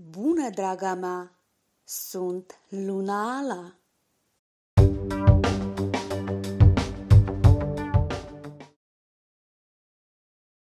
Bună, draga mea! Sunt Luna Ala!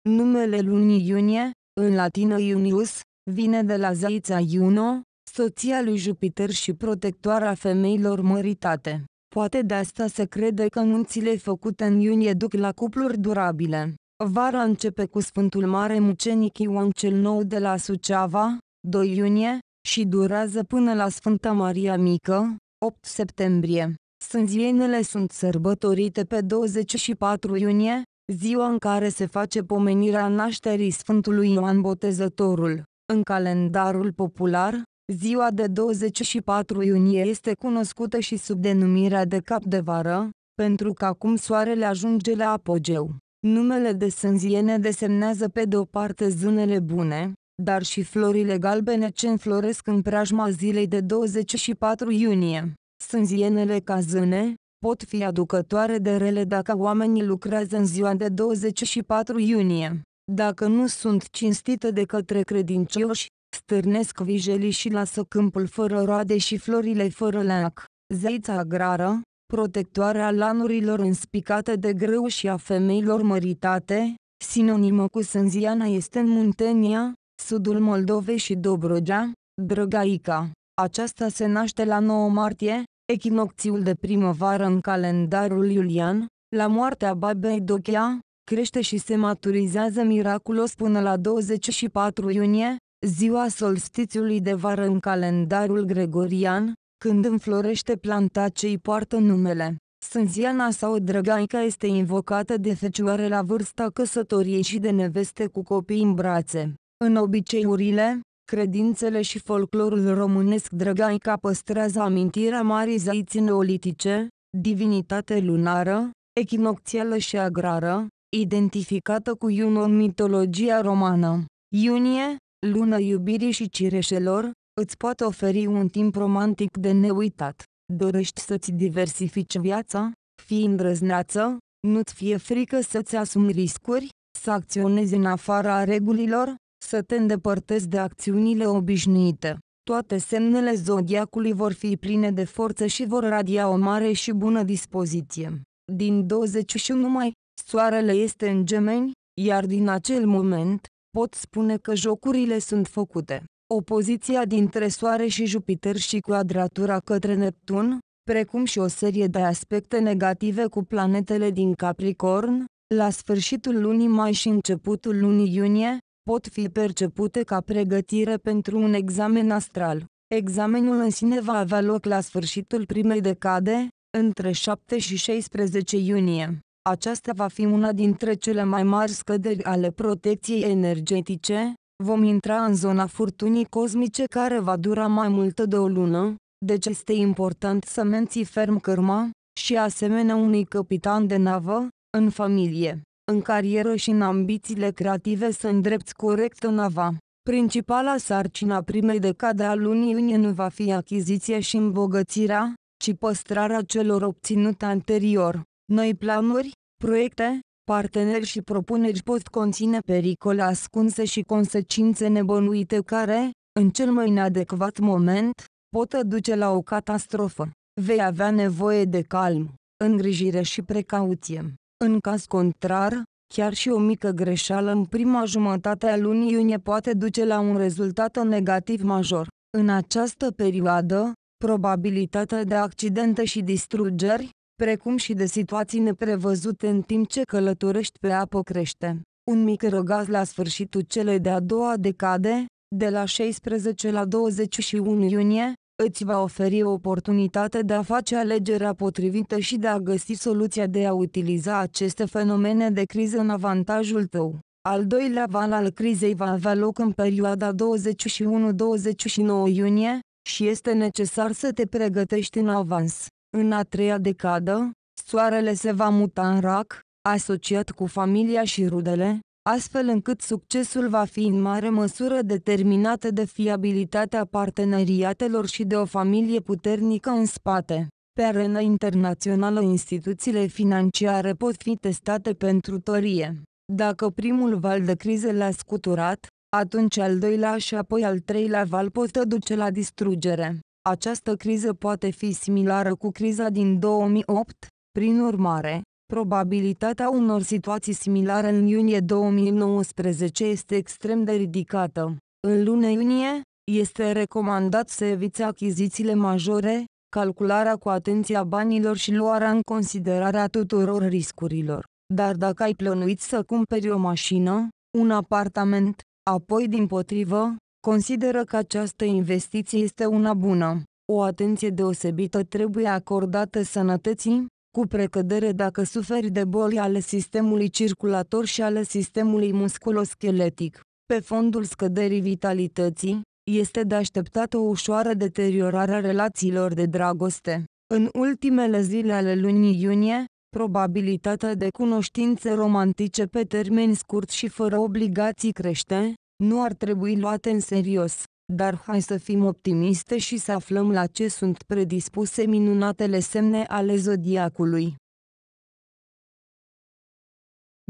Numele lunii iunie, în latină Iunius, vine de la zeița Iuno, soția lui Jupiter și protectoarea femeilor măritate. Poate de asta se crede că nunțile făcute în iunie duc la cupluri durabile. Vara începe cu Sfântul Mare Mucenic Ioan cel Nou de la Suceava, 2 iunie, și durează până la Sfânta Maria Mică, 8 septembrie. Sânzienele sunt sărbătorite pe 24 iunie, ziua în care se face pomenirea nașterii Sfântului Ioan Botezătorul. În calendarul popular, ziua de 24 iunie este cunoscută și sub denumirea de cap de vară, pentru că acum soarele ajunge la apogeu. Numele de sânziene desemnează pe de o parte zânele bune, dar și florile galbene ce înfloresc în preajma zilei de 24 iunie. Sânzienele cazâne pot fi aducătoare de rele dacă oamenii lucrează în ziua de 24 iunie. Dacă nu sunt cinstite de către credincioși, stârnesc vijelii și lasă câmpul fără roade și florile fără leac. Zeița agrară, protectoarea lanurilor înspicate de greu și a femeilor măritate, sinonimă cu sânziana este în Muntenia, sudul Moldovei și Dobrogea, Drăgaica. Aceasta se naște la 9 martie, echinocțiul de primăvară în calendarul iulian, la moartea babei Dochea, crește și se maturizează miraculos până la 24 iunie, ziua solstițiului de vară în calendarul gregorian, când înflorește planta ce îi poartă numele. Sânziana sau drăgaica este invocată de fecioare la vârsta căsătoriei și de neveste cu copii în brațe. În obiceiurile, credințele și folclorul românesc drăgaica păstrează amintirea marii zaiți neolitice, divinitate lunară, echinocțială și agrară, identificată cu Iunul în mitologia romană. Iunie, luna iubirii și cireșelor, îți poate oferi un timp romantic de neuitat. Dorești să-ți diversifici viața? Fii îndrăzneață, nu-ți fie frică să-ți asumi riscuri, să acționezi în afara regulilor, să te îndepărtezi de acțiunile obișnuite. Toate semnele zodiacului vor fi pline de forță și vor radia o mare și bună dispoziție. Din 21 mai, soarele este în gemeni, iar din acel moment, pot spune că jocurile sunt făcute. Opoziția dintre Soare și Jupiter și cuadratura către Neptun, precum și o serie de aspecte negative cu planetele din Capricorn, la sfârșitul lunii mai și începutul lunii iunie, pot fi percepute ca pregătire pentru un examen astral. Examenul în sine va avea loc la sfârșitul primei decade, între 7 și 16 iunie. Aceasta va fi una dintre cele mai mari scăderi ale protecției energetice, vom intra în zona furtunii cosmice care va dura mai mult de o lună, deci este important să menții ferm cărma, și asemenea unui capitan de navă, în familie în carieră și în ambițiile creative să îndrepți corect AVA. Principala sarcina primei decade a lunii iunie nu va fi achiziția și îmbogățirea, ci păstrarea celor obținute anterior. Noi planuri, proiecte, parteneri și propuneri pot conține pericole ascunse și consecințe nebănuite care, în cel mai inadecvat moment, pot duce la o catastrofă. Vei avea nevoie de calm, îngrijire și precauție. În caz contrar, chiar și o mică greșeală în prima jumătate a lunii iunie poate duce la un rezultat negativ major. În această perioadă, probabilitatea de accidente și distrugeri, precum și de situații neprevăzute în timp ce călătorești pe apă crește. Un mic răgaz la sfârșitul celei de-a doua decade, de la 16 la 21 iunie, îți va oferi oportunitatea de a face alegerea potrivită și de a găsi soluția de a utiliza aceste fenomene de criză în avantajul tău. Al doilea val al crizei va avea loc în perioada 21-29 iunie și este necesar să te pregătești în avans. În a treia decadă, soarele se va muta în rac, asociat cu familia și rudele, astfel încât succesul va fi în mare măsură determinat de fiabilitatea parteneriatelor și de o familie puternică în spate. Pe arena internațională instituțiile financiare pot fi testate pentru tărie. Dacă primul val de crize le-a scuturat, atunci al doilea și apoi al treilea val pot duce la distrugere. Această criză poate fi similară cu criza din 2008, prin urmare, probabilitatea unor situații similare în iunie 2019 este extrem de ridicată. În luna iunie, este recomandat să eviți achizițiile majore, calcularea cu atenția banilor și luarea în considerare a tuturor riscurilor. Dar dacă ai plănuit să cumperi o mașină, un apartament, apoi din potrivă, consideră că această investiție este una bună. O atenție deosebită trebuie acordată sănătății, cu precădere dacă suferi de boli ale sistemului circulator și ale sistemului musculoscheletic. Pe fondul scăderii vitalității, este de așteptat o ușoară deteriorare a relațiilor de dragoste. În ultimele zile ale lunii iunie, probabilitatea de cunoștințe romantice pe termen scurt și fără obligații crește, nu ar trebui luate în serios dar hai să fim optimiste și să aflăm la ce sunt predispuse minunatele semne ale zodiacului.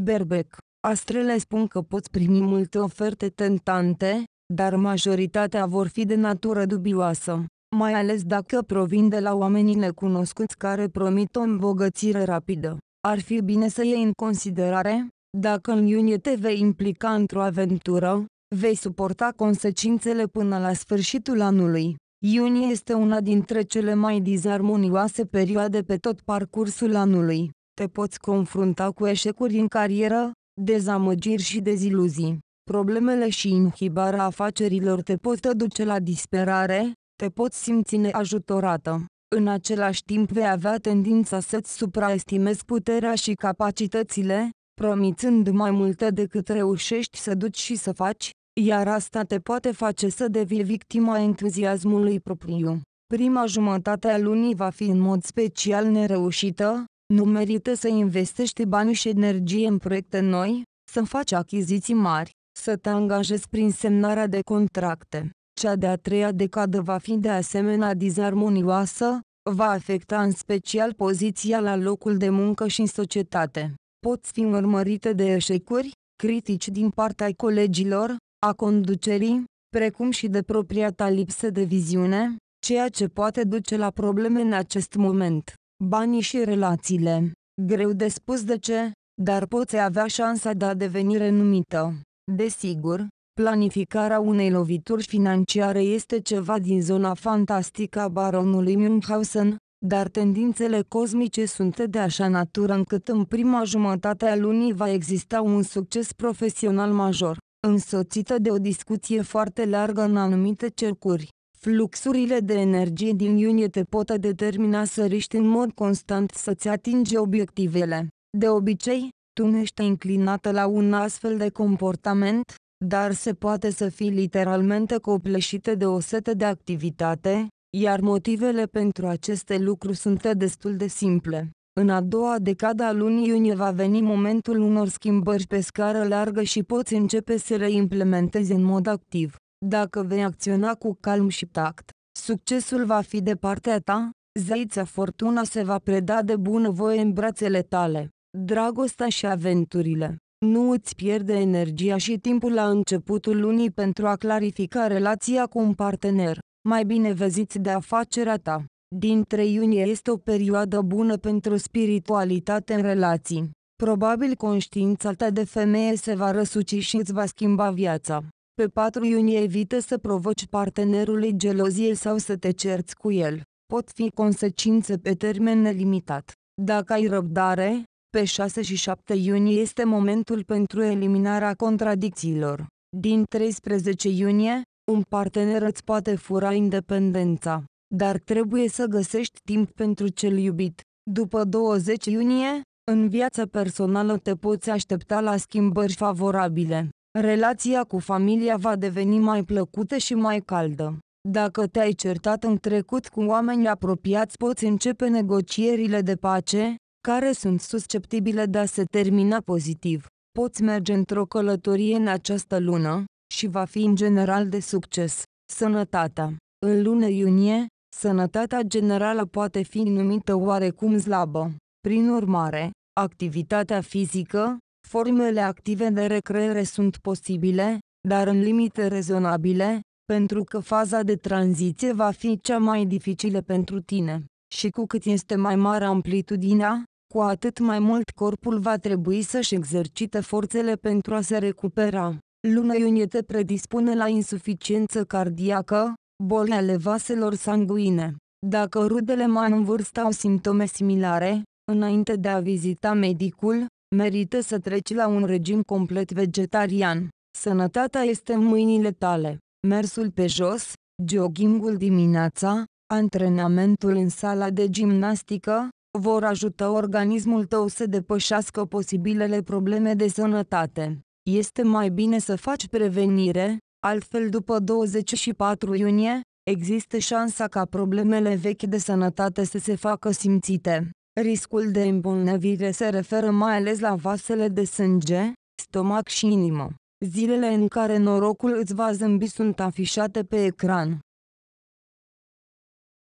Berbec Astrele spun că poți primi multe oferte tentante, dar majoritatea vor fi de natură dubioasă, mai ales dacă provin de la oamenii necunoscuți care promit o îmbogățire rapidă. Ar fi bine să iei în considerare, dacă în iunie te vei implica într-o aventură, Vei suporta consecințele până la sfârșitul anului. Iunie este una dintre cele mai dizarmonioase perioade pe tot parcursul anului. Te poți confrunta cu eșecuri în carieră, dezamăgiri și deziluzii. Problemele și inhibarea afacerilor te pot duce la disperare, te poți simți neajutorată. În același timp vei avea tendința să-ți supraestimezi puterea și capacitățile, promițând mai multe decât reușești să duci și să faci, iar asta te poate face să devii victima entuziasmului propriu. Prima jumătate a lunii va fi în mod special nereușită, nu merită să investești bani și energie în proiecte noi, să faci achiziții mari, să te angajezi prin semnarea de contracte. Cea de-a treia decadă va fi de asemenea dizarmonioasă, va afecta în special poziția la locul de muncă și în societate. Poți fi urmărite de eșecuri, critici din partea colegilor, a conducerii, precum și de propria ta lipsă de viziune, ceea ce poate duce la probleme în acest moment. Banii și relațiile. Greu de spus de ce, dar poți avea șansa de a deveni renumită. Desigur, planificarea unei lovituri financiare este ceva din zona fantastică a baronului Münchhausen, dar tendințele cosmice sunt de așa natură încât în prima jumătate a lunii va exista un succes profesional major însoțită de o discuție foarte largă în anumite cercuri. Fluxurile de energie din iunie te pot determina să riști în mod constant să-ți atingi obiectivele. De obicei, tu nu ești inclinată la un astfel de comportament, dar se poate să fii literalmente copleșită de o setă de activitate, iar motivele pentru aceste lucruri sunt destul de simple. În a doua decada a lunii iunie va veni momentul unor schimbări pe scară largă și poți începe să le implementezi în mod activ. Dacă vei acționa cu calm și tact, succesul va fi de partea ta, zeița fortuna se va preda de bună voie în brațele tale. Dragostea și aventurile nu îți pierde energia și timpul la începutul lunii pentru a clarifica relația cu un partener. Mai bine veziți de afacerea ta. Dintre iunie este o perioadă bună pentru spiritualitate în relații. Probabil conștiința ta de femeie se va răsuci și îți va schimba viața. Pe 4 iunie evită să provoci partenerului gelozie sau să te cerți cu el. Pot fi consecințe pe termen nelimitat. Dacă ai răbdare, pe 6 și 7 iunie este momentul pentru eliminarea contradicțiilor. Din 13 iunie, un partener îți poate fura independența dar trebuie să găsești timp pentru cel iubit. După 20 iunie, în viața personală te poți aștepta la schimbări favorabile. Relația cu familia va deveni mai plăcută și mai caldă. Dacă te-ai certat în trecut cu oameni apropiați, poți începe negocierile de pace, care sunt susceptibile de a se termina pozitiv. Poți merge într-o călătorie în această lună și va fi în general de succes. Sănătatea. În lună iunie, Sănătatea generală poate fi numită oarecum slabă. Prin urmare, activitatea fizică, formele active de recreere sunt posibile, dar în limite rezonabile, pentru că faza de tranziție va fi cea mai dificilă pentru tine. Și cu cât este mai mare amplitudinea, cu atât mai mult corpul va trebui să-și exercite forțele pentru a se recupera. Luna iunie te predispune la insuficiență cardiacă, boli ale vaselor sanguine. Dacă rudele mai în vârstă au simptome similare, înainte de a vizita medicul, merită să treci la un regim complet vegetarian. Sănătatea este în mâinile tale. Mersul pe jos, joggingul dimineața, antrenamentul în sala de gimnastică, vor ajuta organismul tău să depășească posibilele probleme de sănătate. Este mai bine să faci prevenire, Altfel după 24 iunie, există șansa ca problemele vechi de sănătate să se facă simțite. Riscul de îmbolnăvire se referă mai ales la vasele de sânge, stomac și inimă. Zilele în care norocul îți va zâmbi sunt afișate pe ecran.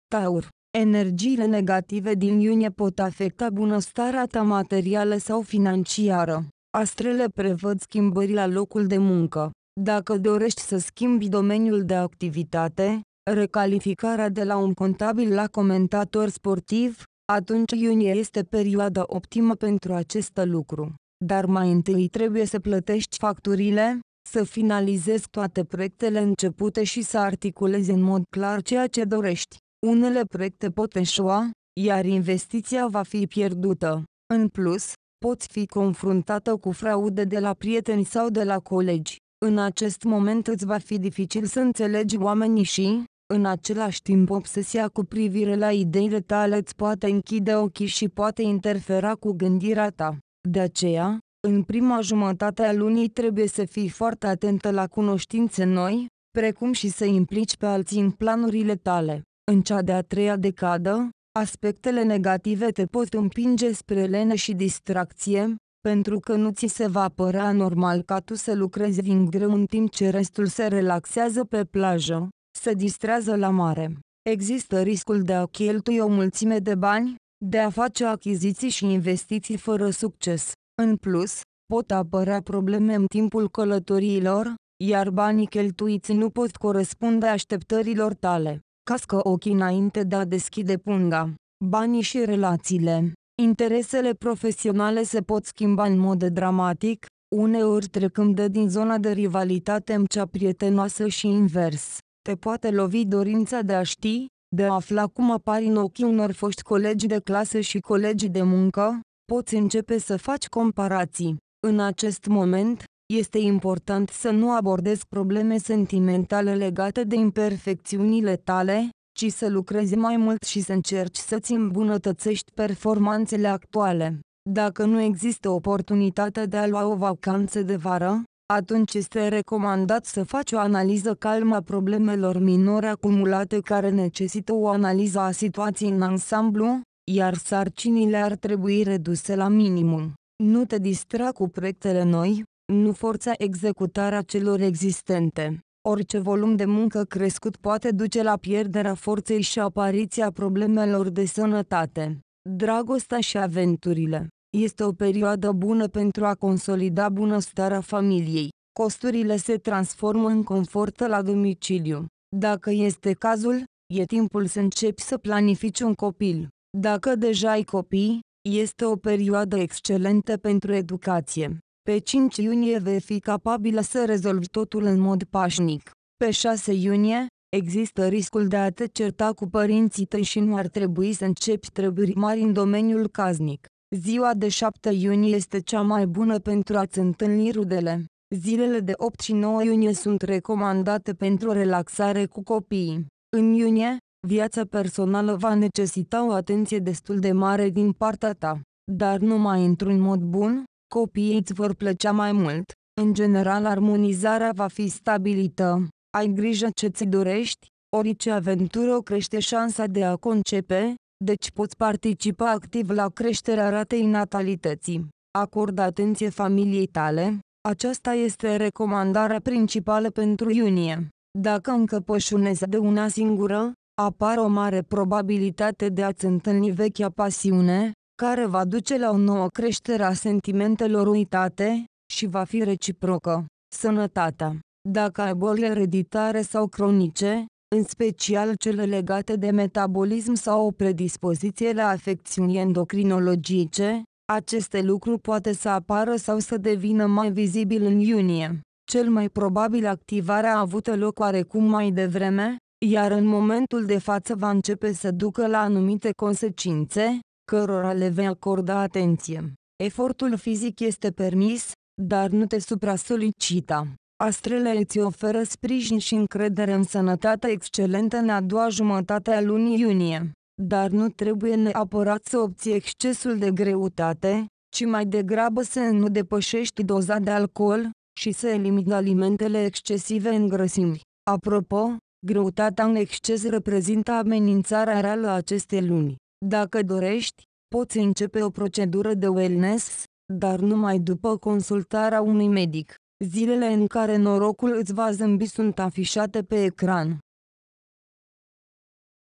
Taur Energiile negative din iunie pot afecta bunăstarea ta materială sau financiară. Astrele prevăd schimbări la locul de muncă. Dacă dorești să schimbi domeniul de activitate, recalificarea de la un contabil la comentator sportiv, atunci iunie este perioada optimă pentru acest lucru. Dar mai întâi trebuie să plătești facturile, să finalizezi toate proiectele începute și să articulezi în mod clar ceea ce dorești. Unele proiecte pot eșua, iar investiția va fi pierdută. În plus, poți fi confruntată cu fraude de la prieteni sau de la colegi. În acest moment îți va fi dificil să înțelegi oamenii și, în același timp obsesia cu privire la ideile tale îți poate închide ochii și poate interfera cu gândirea ta. De aceea, în prima jumătate a lunii trebuie să fii foarte atentă la cunoștințe noi, precum și să implici pe alții în planurile tale. În cea de-a treia decadă, aspectele negative te pot împinge spre lenă și distracție, pentru că nu ți se va părea normal ca tu să lucrezi din greu în timp ce restul se relaxează pe plajă, se distrează la mare. Există riscul de a cheltui o mulțime de bani, de a face achiziții și investiții fără succes. În plus, pot apărea probleme în timpul călătoriilor, iar banii cheltuiți nu pot corespunde așteptărilor tale. Cască ochii înainte de a deschide punga. Banii și relațiile Interesele profesionale se pot schimba în mod dramatic, uneori trecând de din zona de rivalitate în cea prietenoasă și invers. Te poate lovi dorința de a ști, de a afla cum apari în ochii unor foști colegi de clasă și colegi de muncă, poți începe să faci comparații. În acest moment, este important să nu abordezi probleme sentimentale legate de imperfecțiunile tale, ci să lucrezi mai mult și să încerci să-ți îmbunătățești performanțele actuale. Dacă nu există oportunitatea de a lua o vacanță de vară, atunci este recomandat să faci o analiză calmă a problemelor minore acumulate care necesită o analiză a situației în ansamblu, iar sarcinile ar trebui reduse la minimum. Nu te distra cu proiectele noi, nu forța executarea celor existente orice volum de muncă crescut poate duce la pierderea forței și apariția problemelor de sănătate. Dragostea și aventurile este o perioadă bună pentru a consolida bunăstarea familiei. Costurile se transformă în confort la domiciliu. Dacă este cazul, e timpul să începi să planifici un copil. Dacă deja ai copii, este o perioadă excelentă pentru educație. Pe 5 iunie vei fi capabilă să rezolvi totul în mod pașnic. Pe 6 iunie, există riscul de a te certa cu părinții tăi și nu ar trebui să începi treburi mari în domeniul casnic. Ziua de 7 iunie este cea mai bună pentru a-ți întâlni rudele. Zilele de 8 și 9 iunie sunt recomandate pentru relaxare cu copiii. În iunie, viața personală va necesita o atenție destul de mare din partea ta, dar numai într-un mod bun, copiii îți vor plăcea mai mult, în general armonizarea va fi stabilită. Ai grijă ce ți dorești, orice aventură crește șansa de a concepe, deci poți participa activ la creșterea ratei natalității. Acordă atenție familiei tale, aceasta este recomandarea principală pentru iunie. Dacă pășunezi de una singură, apar o mare probabilitate de a-ți întâlni vechea pasiune, care va duce la o nouă creștere a sentimentelor unitate și va fi reciprocă. Sănătatea. Dacă ai boli ereditare sau cronice, în special cele legate de metabolism sau o predispoziție la afecțiuni endocrinologice, aceste lucruri poate să apară sau să devină mai vizibil în iunie. Cel mai probabil activarea a avut loc oarecum mai devreme, iar în momentul de față va începe să ducă la anumite consecințe, cărora le vei acorda atenție. Efortul fizic este permis, dar nu te supra-solicita. Astrele îți oferă sprijin și încredere în sănătatea excelentă în a doua jumătate a lunii iunie. Dar nu trebuie neapărat să obții excesul de greutate, ci mai degrabă să nu depășești doza de alcool și să elimini alimentele excesive în grăsimi. Apropo, greutatea în exces reprezintă amenințarea reală a acestei luni. Dacă dorești, poți începe o procedură de wellness, dar numai după consultarea unui medic. Zilele în care norocul îți va zâmbi sunt afișate pe ecran.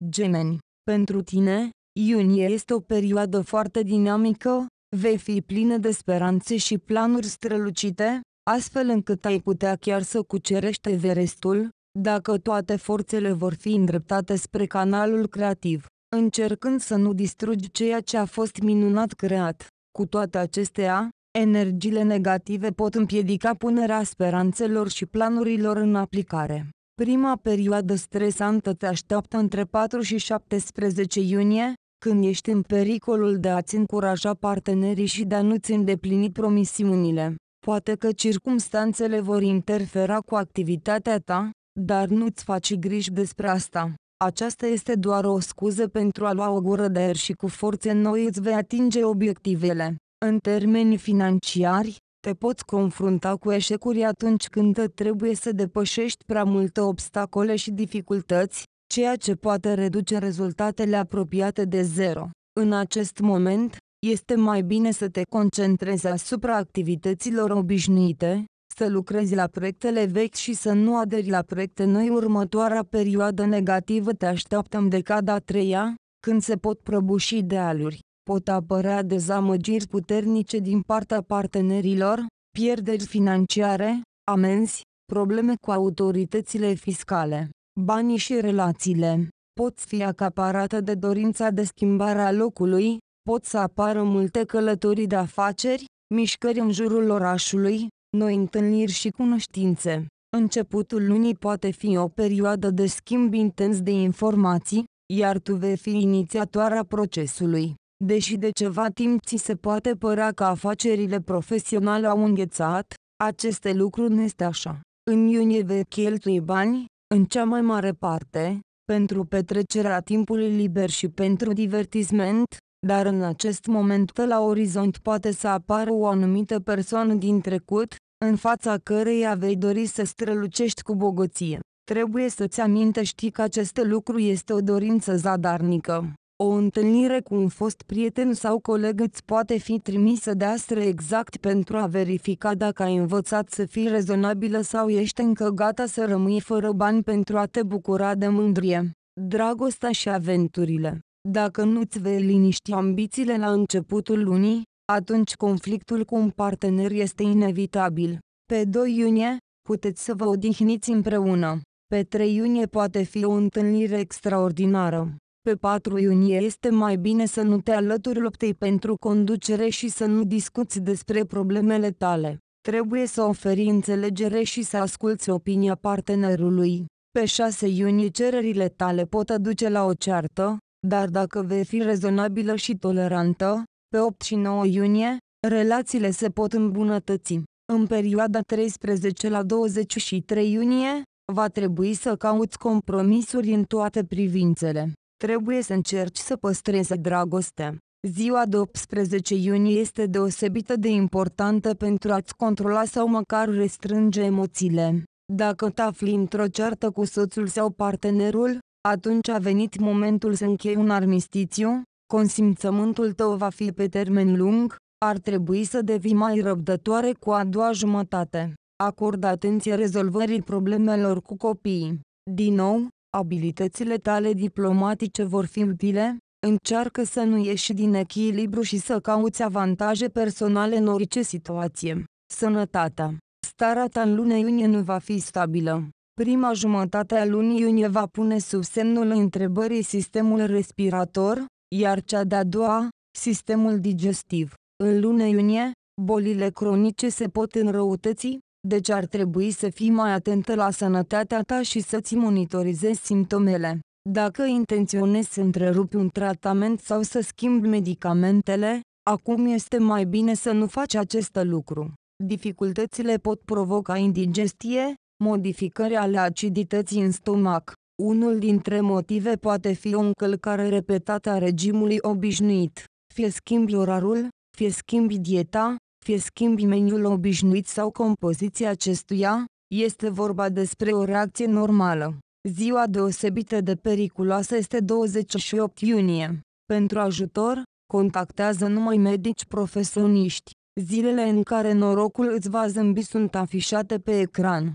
Gemeni, pentru tine, iunie este o perioadă foarte dinamică, vei fi plină de speranțe și planuri strălucite, astfel încât ai putea chiar să cucerești Everestul, dacă toate forțele vor fi îndreptate spre canalul creativ încercând să nu distrugi ceea ce a fost minunat creat. Cu toate acestea, energiile negative pot împiedica punerea speranțelor și planurilor în aplicare. Prima perioadă stresantă te așteaptă între 4 și 17 iunie, când ești în pericolul de a-ți încuraja partenerii și de a nu-ți îndeplini promisiunile. Poate că circumstanțele vor interfera cu activitatea ta, dar nu-ți faci griji despre asta. Aceasta este doar o scuză pentru a lua o gură de aer și cu forțe noi îți vei atinge obiectivele. În termeni financiari, te poți confrunta cu eșecuri atunci când trebuie să depășești prea multe obstacole și dificultăți, ceea ce poate reduce rezultatele apropiate de zero. În acest moment, este mai bine să te concentrezi asupra activităților obișnuite, să lucrezi la proiectele vechi și să nu aderi la proiecte noi. Următoarea perioadă negativă te așteaptă în decada treia, când se pot prăbuși idealuri, pot apărea dezamăgiri puternice din partea partenerilor, pierderi financiare, amenzi, probleme cu autoritățile fiscale, banii și relațiile, pot fi acaparate de dorința de schimbare a locului, pot să apară multe călătorii de afaceri, mișcări în jurul orașului, noi întâlniri și cunoștințe. Începutul lunii poate fi o perioadă de schimb intens de informații, iar tu vei fi inițiatoarea procesului. Deși de ceva timp ți se poate părea că afacerile profesionale au înghețat, aceste lucruri nu este așa. În iunie vei cheltui bani, în cea mai mare parte, pentru petrecerea timpului liber și pentru divertisment, dar în acest moment pe la orizont poate să apară o anumită persoană din trecut, în fața căreia vei dori să strălucești cu bogăție. Trebuie să-ți amintești că acest lucru este o dorință zadarnică. O întâlnire cu un fost prieten sau coleg îți poate fi trimisă de astre exact pentru a verifica dacă ai învățat să fii rezonabilă sau ești încă gata să rămâi fără bani pentru a te bucura de mândrie, dragostea și aventurile. Dacă nu-ți vei liniști ambițiile la începutul lunii, atunci conflictul cu un partener este inevitabil. Pe 2 iunie, puteți să vă odihniți împreună. Pe 3 iunie poate fi o întâlnire extraordinară. Pe 4 iunie este mai bine să nu te alături luptei pentru conducere și să nu discuți despre problemele tale. Trebuie să oferi înțelegere și să asculți opinia partenerului. Pe 6 iunie cererile tale pot aduce la o ceartă, dar dacă vei fi rezonabilă și tolerantă, pe 8 și 9 iunie, relațiile se pot îmbunătăți. În perioada 13 la 23 iunie, va trebui să cauți compromisuri în toate privințele. Trebuie să încerci să păstrezi dragostea. Ziua de 18 iunie este deosebită de importantă pentru a-ți controla sau măcar restrânge emoțiile. Dacă te afli într-o ceartă cu soțul sau partenerul, atunci a venit momentul să închei un armistițiu, consimțământul tău va fi pe termen lung, ar trebui să devii mai răbdătoare cu a doua jumătate. Acordă atenție rezolvării problemelor cu copiii. Din nou, abilitățile tale diplomatice vor fi utile, încearcă să nu ieși din echilibru și să cauți avantaje personale în orice situație. Sănătatea Starea ta în luna iunie nu va fi stabilă. Prima jumătate a lunii iunie va pune sub semnul întrebării sistemul respirator, iar cea de-a doua, sistemul digestiv. În luna iunie, bolile cronice se pot înrăutăți, deci ar trebui să fii mai atentă la sănătatea ta și să-ți monitorizezi simptomele. Dacă intenționezi să întrerupi un tratament sau să schimbi medicamentele, acum este mai bine să nu faci acest lucru. Dificultățile pot provoca indigestie, modificări ale acidității în stomac. Unul dintre motive poate fi o încălcare repetată a regimului obișnuit. Fie schimbi orarul, fie schimbi dieta, fie schimbi meniul obișnuit sau compoziția acestuia, este vorba despre o reacție normală. Ziua deosebită de periculoasă este 28 iunie. Pentru ajutor, contactează numai medici profesioniști. Zilele în care norocul îți va zâmbi sunt afișate pe ecran.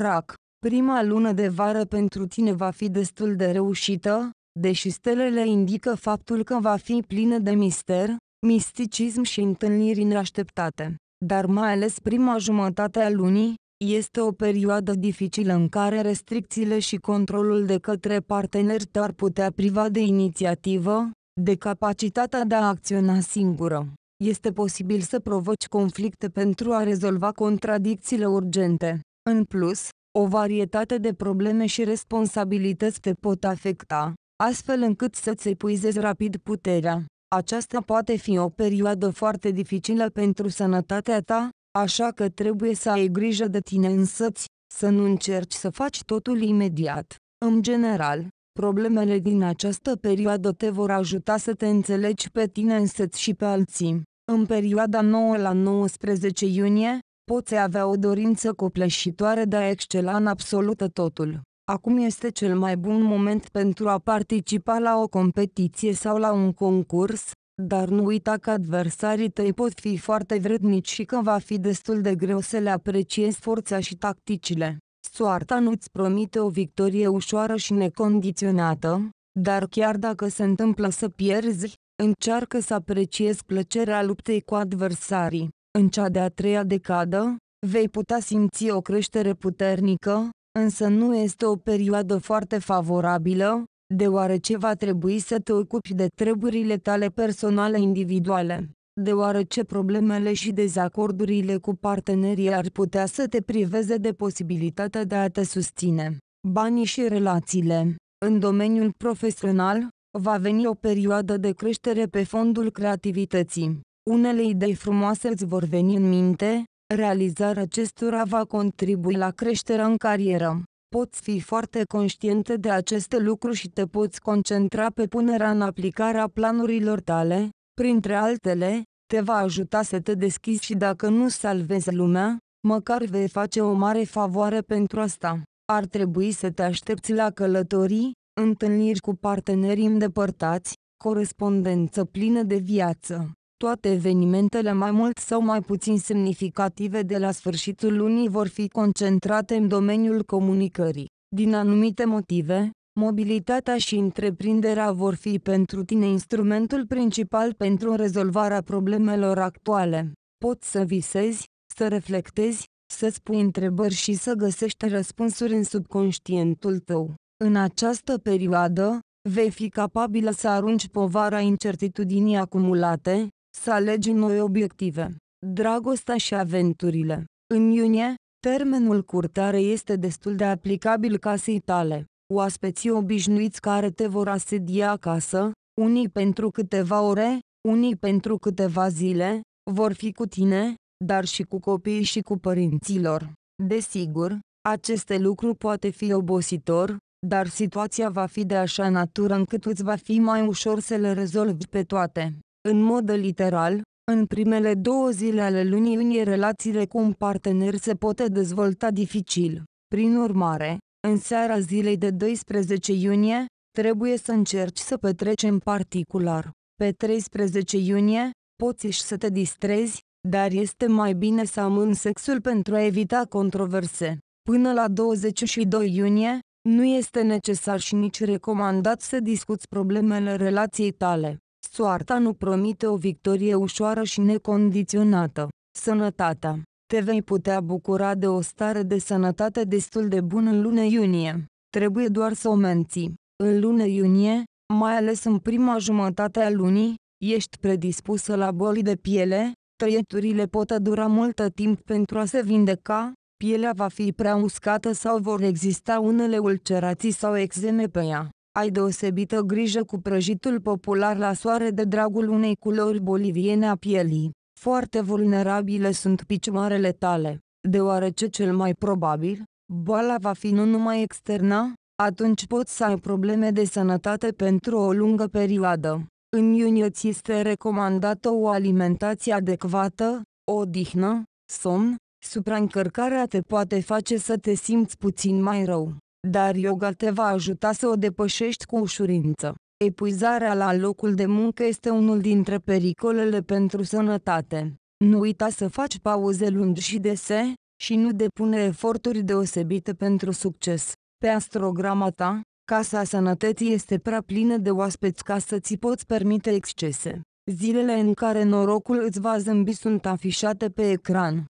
Rac, prima lună de vară pentru tine va fi destul de reușită, deși stelele indică faptul că va fi plină de mister, misticism și întâlniri inașteptate. Dar mai ales prima jumătate a lunii, este o perioadă dificilă în care restricțiile și controlul de către parteneri te-ar putea priva de inițiativă, de capacitatea de a acționa singură. Este posibil să provoci conflicte pentru a rezolva contradicțiile urgente. În plus, o varietate de probleme și responsabilități te pot afecta, astfel încât să-ți epuizezi rapid puterea. Aceasta poate fi o perioadă foarte dificilă pentru sănătatea ta, așa că trebuie să ai grijă de tine însăți, să nu încerci să faci totul imediat. În general, problemele din această perioadă te vor ajuta să te înțelegi pe tine însăți și pe alții. În perioada 9 la 19 iunie, Poți avea o dorință copleșitoare de a excela în absolută totul. Acum este cel mai bun moment pentru a participa la o competiție sau la un concurs, dar nu uita că adversarii tăi pot fi foarte vrednici și că va fi destul de greu să le apreciezi forța și tacticile. Soarta nu-ți promite o victorie ușoară și necondiționată, dar chiar dacă se întâmplă să pierzi, încearcă să apreciezi plăcerea luptei cu adversarii. În cea de-a treia decadă, vei putea simți o creștere puternică, însă nu este o perioadă foarte favorabilă, deoarece va trebui să te ocupi de treburile tale personale individuale, deoarece problemele și dezacordurile cu partenerii ar putea să te priveze de posibilitatea de a te susține. Banii și relațiile. În domeniul profesional, va veni o perioadă de creștere pe fondul creativității. Unele idei frumoase îți vor veni în minte, realizarea acestora va contribui la creșterea în carieră. Poți fi foarte conștientă de aceste lucruri și te poți concentra pe punerea în aplicare a planurilor tale, printre altele, te va ajuta să te deschizi și dacă nu salvezi lumea, măcar vei face o mare favoare pentru asta. Ar trebui să te aștepți la călătorii, întâlniri cu partenerii îndepărtați, corespondență plină de viață. Toate evenimentele mai mult sau mai puțin semnificative de la sfârșitul lunii vor fi concentrate în domeniul comunicării. Din anumite motive, mobilitatea și întreprinderea vor fi pentru tine instrumentul principal pentru rezolvarea problemelor actuale. Poți să visezi, să reflectezi, să spui întrebări și să găsești răspunsuri în subconștientul tău. În această perioadă, vei fi capabilă să arunci povara incertitudinii acumulate, să alegi noi obiective. Dragostea și aventurile. În iunie, termenul curtare este destul de aplicabil casei tale. Oaspeții obișnuiți care te vor asedia acasă, unii pentru câteva ore, unii pentru câteva zile, vor fi cu tine, dar și cu copiii și cu părinților. Desigur, aceste lucruri poate fi obositor, dar situația va fi de așa natură încât îți va fi mai ușor să le rezolvi pe toate. În mod literal, în primele două zile ale lunii iunie relațiile cu un partener se pot dezvolta dificil. Prin urmare, în seara zilei de 12 iunie, trebuie să încerci să petreci în particular. Pe 13 iunie, poți și să te distrezi, dar este mai bine să amân sexul pentru a evita controverse. Până la 22 iunie, nu este necesar și nici recomandat să discuți problemele relației tale. Soarta nu promite o victorie ușoară și necondiționată. Sănătatea. Te vei putea bucura de o stare de sănătate destul de bună în luna iunie. Trebuie doar să o menții. În luna iunie, mai ales în prima jumătate a lunii, ești predispusă la boli de piele, tăieturile pot dura multă timp pentru a se vindeca, pielea va fi prea uscată sau vor exista unele ulcerații sau exeme pe ea ai deosebită grijă cu prăjitul popular la soare de dragul unei culori boliviene a pielii. Foarte vulnerabile sunt picioarele tale, deoarece cel mai probabil, boala va fi nu numai externa, atunci poți să ai probleme de sănătate pentru o lungă perioadă. În iunie ți este recomandată o alimentație adecvată, o odihnă, somn, supraîncărcarea te poate face să te simți puțin mai rău dar yoga te va ajuta să o depășești cu ușurință. Epuizarea la locul de muncă este unul dintre pericolele pentru sănătate. Nu uita să faci pauze lungi și dese, și nu depune eforturi deosebite pentru succes. Pe astrograma ta, casa sănătății este prea plină de oaspeți ca să ți poți permite excese. Zilele în care norocul îți va zâmbi sunt afișate pe ecran.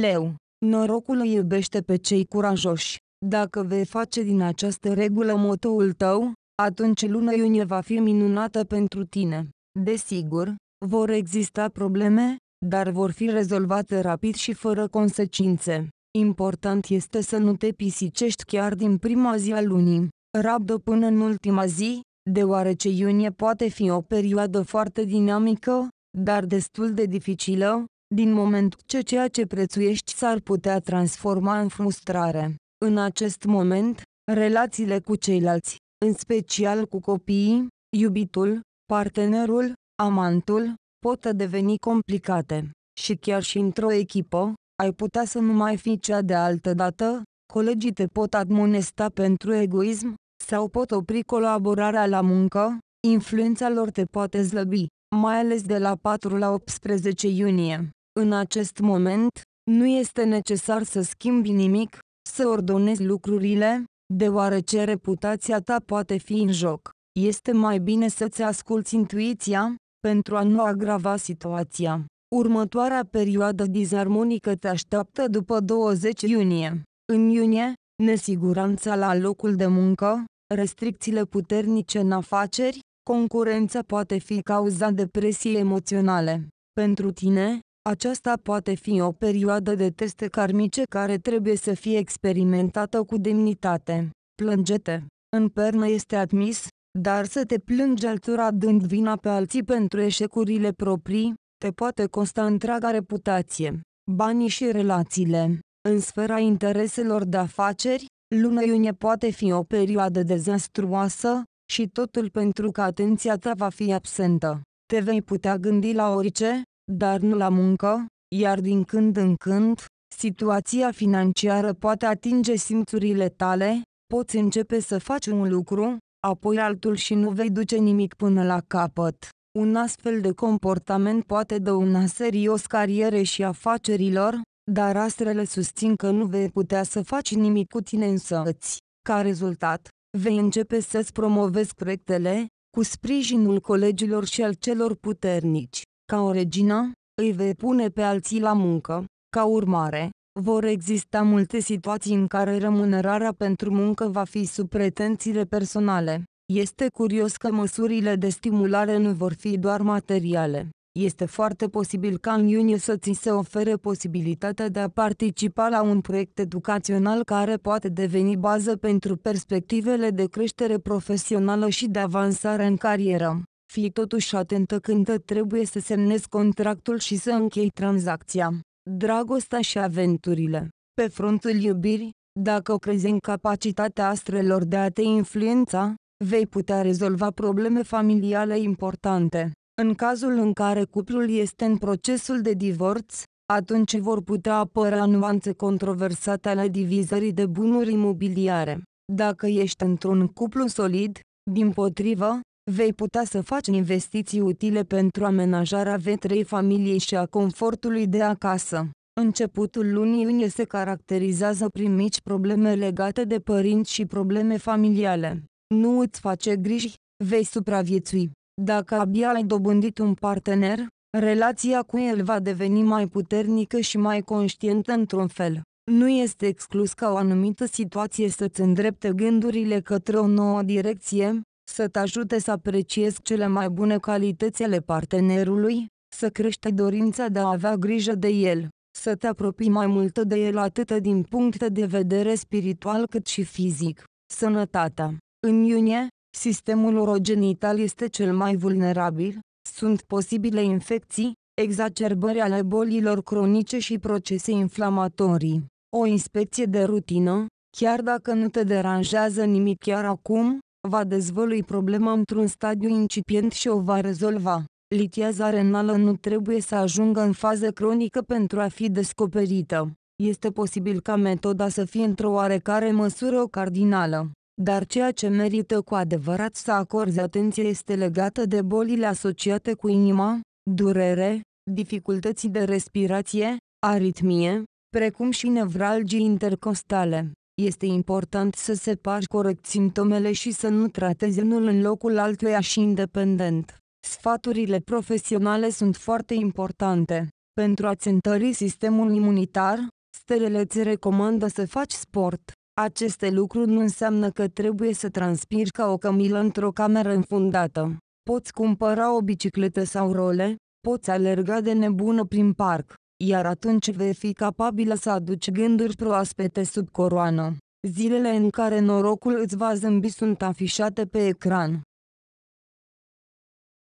Leu norocul îi iubește pe cei curajoși. Dacă vei face din această regulă motoul tău, atunci luna iunie va fi minunată pentru tine. Desigur, vor exista probleme, dar vor fi rezolvate rapid și fără consecințe. Important este să nu te pisicești chiar din prima zi a lunii, rabdă până în ultima zi, deoarece iunie poate fi o perioadă foarte dinamică, dar destul de dificilă, din moment ce ceea ce prețuiești s-ar putea transforma în frustrare. În acest moment, relațiile cu ceilalți, în special cu copiii, iubitul, partenerul, amantul, pot deveni complicate. Și chiar și într-o echipă, ai putea să nu mai fi cea de altă dată, colegii te pot admonesta pentru egoism, sau pot opri colaborarea la muncă, influența lor te poate slăbi, mai ales de la 4 la 18 iunie. În acest moment, nu este necesar să schimbi nimic, să ordonezi lucrurile, deoarece reputația ta poate fi în joc. Este mai bine să-ți asculți intuiția, pentru a nu agrava situația. Următoarea perioadă dizarmonică te așteaptă după 20 iunie. În iunie, nesiguranța la locul de muncă, restricțiile puternice în afaceri, concurența poate fi cauza depresiei emoționale. Pentru tine, aceasta poate fi o perioadă de teste karmice care trebuie să fie experimentată cu demnitate. Plângete. În pernă este admis, dar să te plângi altora dând vina pe alții pentru eșecurile proprii, te poate costa întreaga reputație, banii și relațiile. În sfera intereselor de afaceri, luna iunie poate fi o perioadă dezastruoasă, și totul pentru că atenția ta va fi absentă. Te vei putea gândi la orice, dar nu la muncă, iar din când în când, situația financiară poate atinge simțurile tale, poți începe să faci un lucru, apoi altul și nu vei duce nimic până la capăt. Un astfel de comportament poate dăuna serios cariere și afacerilor, dar astrele susțin că nu vei putea să faci nimic cu tine însăți. Ca rezultat, vei începe să-ți promovezi proiectele, cu sprijinul colegilor și al celor puternici. Ca o regină, îi vei pune pe alții la muncă, ca urmare, vor exista multe situații în care remunerarea pentru muncă va fi sub pretențiile personale. Este curios că măsurile de stimulare nu vor fi doar materiale. Este foarte posibil ca în iunie să ți se ofere posibilitatea de a participa la un proiect educațional care poate deveni bază pentru perspectivele de creștere profesională și de avansare în carieră. Fii totuși atentă când trebuie să semnezi contractul și să închei tranzacția. Dragostea și aventurile. Pe frontul iubirii, dacă crezi în capacitatea astrelor de a te influența, vei putea rezolva probleme familiale importante. În cazul în care cuplul este în procesul de divorț, atunci vor putea apărea nuanțe controversate ale divizării de bunuri imobiliare. Dacă ești într-un cuplu solid, din potrivă, vei putea să faci investiții utile pentru amenajarea vetrei familiei și a confortului de acasă. Începutul lunii iunie se caracterizează prin mici probleme legate de părinți și probleme familiale. Nu îți face griji, vei supraviețui. Dacă abia ai dobândit un partener, relația cu el va deveni mai puternică și mai conștientă într-un fel. Nu este exclus ca o anumită situație să-ți îndrepte gândurile către o nouă direcție, să te ajute să apreciezi cele mai bune calități ale partenerului, să crește dorința de a avea grijă de el, să te apropii mai mult de el atât din punct de vedere spiritual cât și fizic. Sănătatea. În iunie, sistemul urogenital este cel mai vulnerabil, sunt posibile infecții, exacerbări ale bolilor cronice și procese inflamatorii. O inspecție de rutină, chiar dacă nu te deranjează nimic chiar acum, va dezvălui problema într-un stadiu incipient și o va rezolva. Litiaza renală nu trebuie să ajungă în fază cronică pentru a fi descoperită. Este posibil ca metoda să fie într-o oarecare măsură o cardinală. Dar ceea ce merită cu adevărat să acorzi atenție este legată de bolile asociate cu inima, durere, dificultății de respirație, aritmie, precum și nevralgii intercostale. Este important să separi corect simptomele și să nu tratezi unul în locul altuia și independent. Sfaturile profesionale sunt foarte importante. Pentru a-ți întări sistemul imunitar, stelele îți recomandă să faci sport. Aceste lucruri nu înseamnă că trebuie să transpiri ca o cămilă într-o cameră înfundată. Poți cumpăra o bicicletă sau role, poți alerga de nebună prin parc, iar atunci vei fi capabilă să aduci gânduri proaspete sub coroană. Zilele în care norocul îți va zâmbi sunt afișate pe ecran.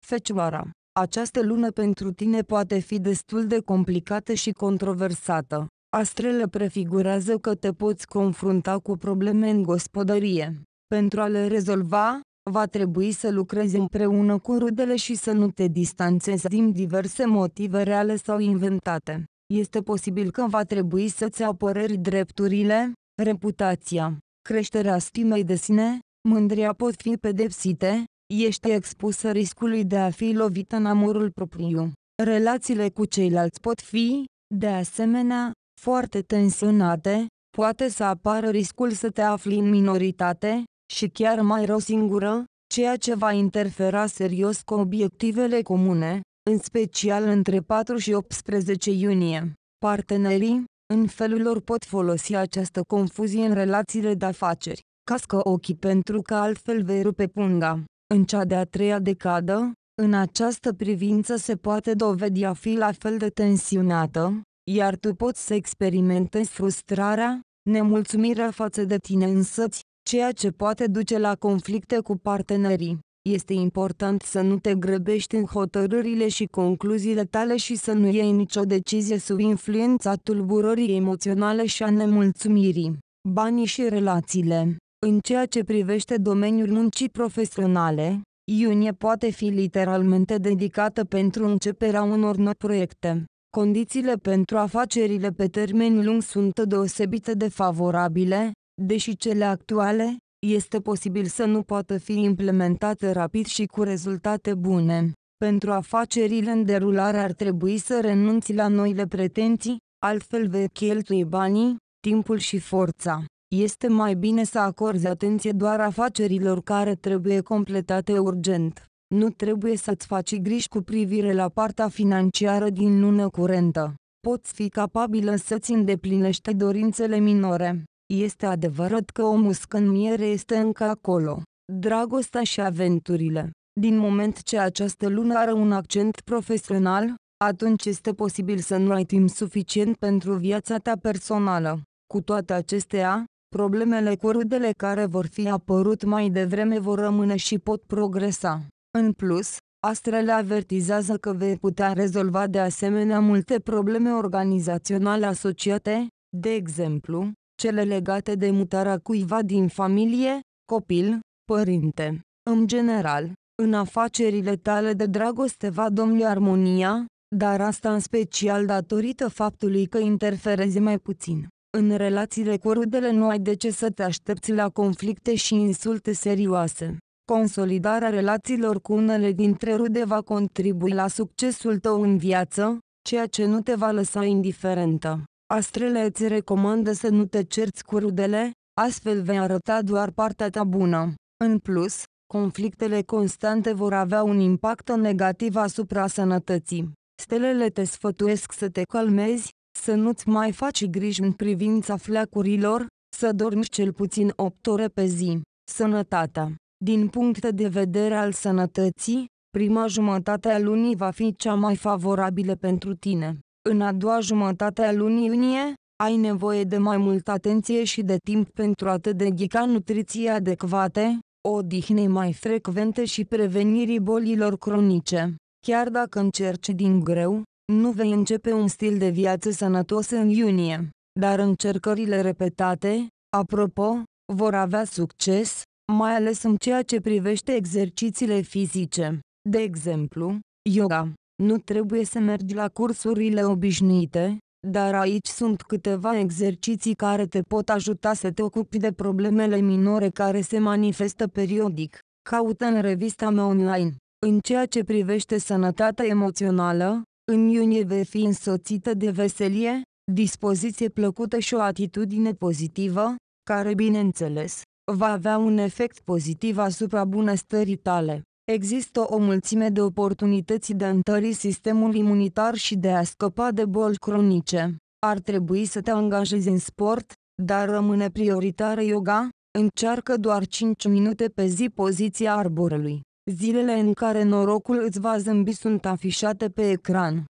Fecioara această lună pentru tine poate fi destul de complicată și controversată. Astrele prefigurează că te poți confrunta cu probleme în gospodărie. Pentru a le rezolva, va trebui să lucrezi împreună cu rudele și să nu te distanțezi din diverse motive reale sau inventate. Este posibil că va trebui să-ți apărări drepturile, reputația, creșterea stimei de sine, mândria pot fi pedepsite, ești expusă riscului de a fi lovită în amorul propriu. Relațiile cu ceilalți pot fi, de asemenea, foarte tensionate, poate să apară riscul să te afli în minoritate, și chiar mai rău singură, ceea ce va interfera serios cu obiectivele comune, în special între 4 și 18 iunie. Partenerii, în felul lor pot folosi această confuzie în relațiile de afaceri. Cască ochii pentru că altfel vei rupe punga. În cea de-a treia decadă, în această privință se poate dovedi a fi la fel de tensionată, iar tu poți să experimentezi frustrarea, nemulțumirea față de tine însăți, ceea ce poate duce la conflicte cu partenerii. Este important să nu te grăbești în hotărârile și concluziile tale și să nu iei nicio decizie sub influența tulburării emoționale și a nemulțumirii. Banii și relațiile În ceea ce privește domeniul muncii profesionale, iunie poate fi literalmente dedicată pentru începerea unor noi proiecte. Condițiile pentru afacerile pe termen lung sunt deosebite de favorabile, deși cele actuale, este posibil să nu poată fi implementate rapid și cu rezultate bune. Pentru afacerile în derulare ar trebui să renunți la noile pretenții, altfel vei cheltui banii, timpul și forța. Este mai bine să acorzi atenție doar afacerilor care trebuie completate urgent. Nu trebuie să-ți faci griji cu privire la partea financiară din lună curentă. Poți fi capabilă să-ți îndeplinești dorințele minore. Este adevărat că o în miere este încă acolo. Dragostea și aventurile. Din moment ce această lună are un accent profesional, atunci este posibil să nu ai timp suficient pentru viața ta personală. Cu toate acestea, problemele cu rudele care vor fi apărut mai devreme vor rămâne și pot progresa. În plus, astrele avertizează că vei putea rezolva de asemenea multe probleme organizaționale asociate, de exemplu, cele legate de mutarea cuiva din familie, copil, părinte. În general, în afacerile tale de dragoste va domni armonia, dar asta în special datorită faptului că interferezi mai puțin. În relațiile cu rudele nu ai de ce să te aștepți la conflicte și insulte serioase. Consolidarea relațiilor cu unele dintre rude va contribui la succesul tău în viață, ceea ce nu te va lăsa indiferentă. Astrele îți recomandă să nu te cerți cu rudele, astfel vei arăta doar partea ta bună. În plus, conflictele constante vor avea un impact negativ asupra sănătății. Stelele te sfătuiesc să te calmezi, să nu-ți mai faci griji în privința flacurilor, să dormi cel puțin 8 ore pe zi. Sănătatea Din punct de vedere al sănătății, prima jumătate a lunii va fi cea mai favorabilă pentru tine. În a doua jumătate a lunii iunie, ai nevoie de mai multă atenție și de timp pentru a te dedica nutriției adecvate, odihnei mai frecvente și prevenirii bolilor cronice. Chiar dacă încerci din greu, nu vei începe un stil de viață sănătos în iunie, dar încercările repetate, apropo, vor avea succes, mai ales în ceea ce privește exercițiile fizice, de exemplu, yoga. Nu trebuie să mergi la cursurile obișnuite, dar aici sunt câteva exerciții care te pot ajuta să te ocupi de problemele minore care se manifestă periodic. Caută în revista mea online. În ceea ce privește sănătatea emoțională, în iunie vei fi însoțită de veselie, dispoziție plăcută și o atitudine pozitivă, care, bineînțeles, va avea un efect pozitiv asupra bunăstării tale. Există o mulțime de oportunități de a întări sistemul imunitar și de a scăpa de boli cronice. Ar trebui să te angajezi în sport, dar rămâne prioritară yoga, încearcă doar 5 minute pe zi poziția arborelui. Zilele în care norocul îți va zâmbi sunt afișate pe ecran.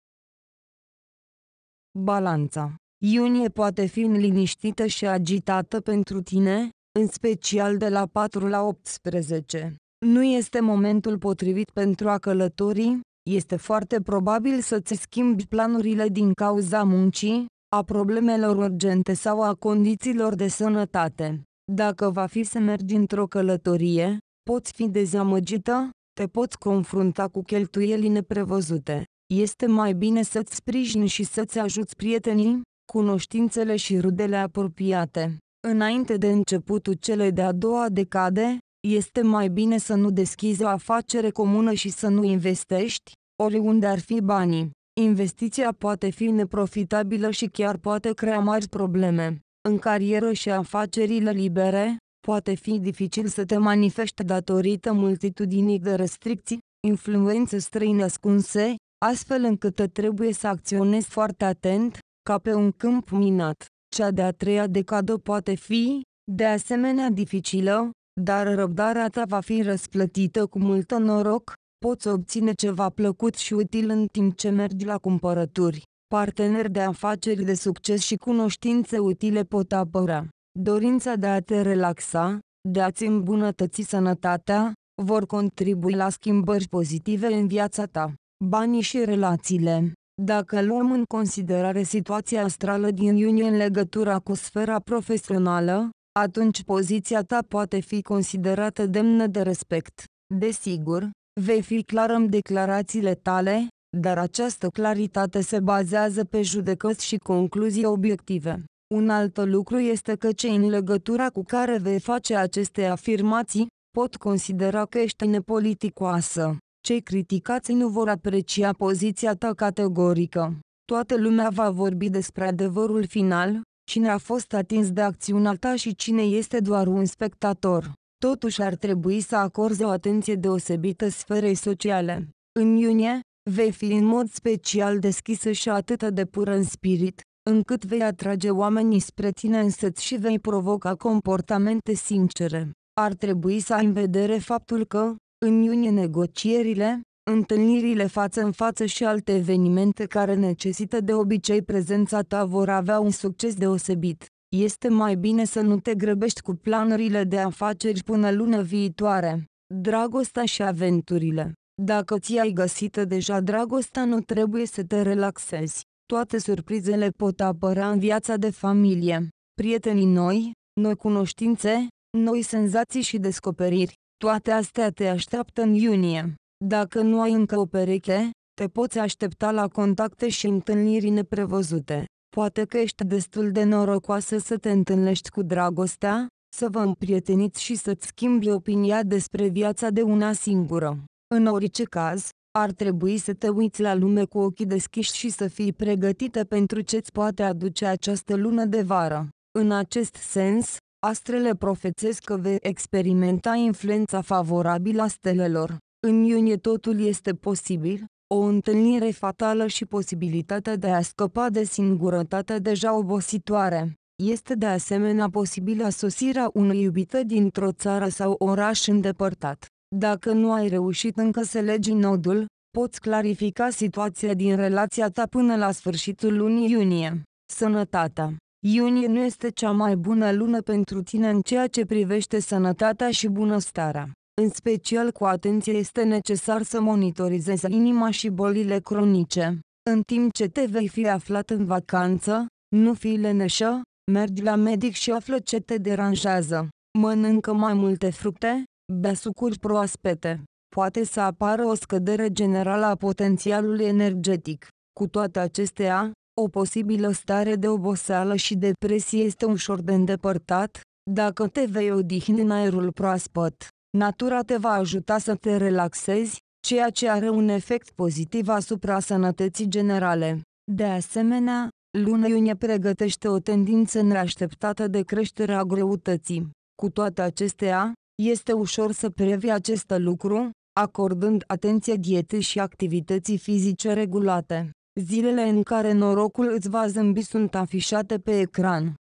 Balanța Iunie poate fi liniștită și agitată pentru tine, în special de la 4 la 18. Nu este momentul potrivit pentru a călători, este foarte probabil să-ți schimbi planurile din cauza muncii, a problemelor urgente sau a condițiilor de sănătate. Dacă va fi să mergi într-o călătorie, poți fi dezamăgită, te poți confrunta cu cheltuieli neprevăzute. Este mai bine să-ți sprijini și să-ți ajuți prietenii, cunoștințele și rudele apropiate. Înainte de începutul celei de-a doua decade, este mai bine să nu deschizi o afacere comună și să nu investești, oriunde ar fi banii. Investiția poate fi neprofitabilă și chiar poate crea mari probleme. În carieră și afacerile libere, poate fi dificil să te manifeste datorită multitudinii de restricții, influențe străine ascunse, astfel încât te trebuie să acționezi foarte atent, ca pe un câmp minat. Cea de-a treia decadă poate fi, de asemenea dificilă, dar răbdarea ta va fi răsplătită cu multă noroc, poți obține ceva plăcut și util în timp ce mergi la cumpărături. Parteneri de afaceri de succes și cunoștințe utile pot apărea. Dorința de a te relaxa, de a-ți îmbunătăți sănătatea, vor contribui la schimbări pozitive în viața ta. Banii și relațiile dacă luăm în considerare situația astrală din iunie în legătura cu sfera profesională, atunci poziția ta poate fi considerată demnă de respect. Desigur, vei fi clar în declarațiile tale, dar această claritate se bazează pe judecăți și concluzii obiective. Un alt lucru este că cei în legătura cu care vei face aceste afirmații, pot considera că ești nepoliticoasă. Cei criticați nu vor aprecia poziția ta categorică. Toată lumea va vorbi despre adevărul final, cine a fost atins de acțiunea ta și cine este doar un spectator. Totuși ar trebui să acorzi o atenție deosebită sferei sociale. În iunie, vei fi în mod special deschisă și atât de pură în spirit, încât vei atrage oamenii spre tine însăți și vei provoca comportamente sincere. Ar trebui să ai în vedere faptul că, în iunie negocierile, întâlnirile față în față și alte evenimente care necesită de obicei prezența ta vor avea un succes deosebit. Este mai bine să nu te grăbești cu planurile de afaceri până lună viitoare. Dragostea și aventurile. Dacă ți-ai găsită deja dragostea, nu trebuie să te relaxezi. Toate surprizele pot apărea în viața de familie. Prietenii noi, noi cunoștințe, noi senzații și descoperiri. Toate astea te așteaptă în iunie. Dacă nu ai încă o pereche, te poți aștepta la contacte și întâlniri neprevăzute. Poate că ești destul de norocoasă să te întâlnești cu dragostea, să vă împrieteniți și să-ți schimbi opinia despre viața de una singură. În orice caz, ar trebui să te uiți la lume cu ochii deschiși și să fii pregătită pentru ce-ți poate aduce această lună de vară. În acest sens, astrele profețesc că vei experimenta influența favorabilă a stelelor. În iunie totul este posibil, o întâlnire fatală și posibilitatea de a scăpa de singurătate deja obositoare. Este de asemenea posibilă sosirea unui iubită dintr-o țară sau oraș îndepărtat. Dacă nu ai reușit încă să legi nodul, poți clarifica situația din relația ta până la sfârșitul lunii iunie. Sănătatea Iunie nu este cea mai bună lună pentru tine în ceea ce privește sănătatea și bunăstarea. În special cu atenție este necesar să monitorizezi inima și bolile cronice. În timp ce te vei fi aflat în vacanță, nu fi leneșă, mergi la medic și află ce te deranjează. Mănâncă mai multe fructe, bea sucuri proaspete. Poate să apară o scădere generală a potențialului energetic. Cu toate acestea, o posibilă stare de oboseală și depresie este ușor de îndepărtat, dacă te vei odihni în aerul proaspăt. Natura te va ajuta să te relaxezi, ceea ce are un efect pozitiv asupra sănătății generale. De asemenea, luna iunie pregătește o tendință neașteptată de creștere a greutății. Cu toate acestea, este ușor să previi acest lucru, acordând atenție dietei și activității fizice regulate. Zilele în care norocul îți va zâmbi sunt afișate pe ecran.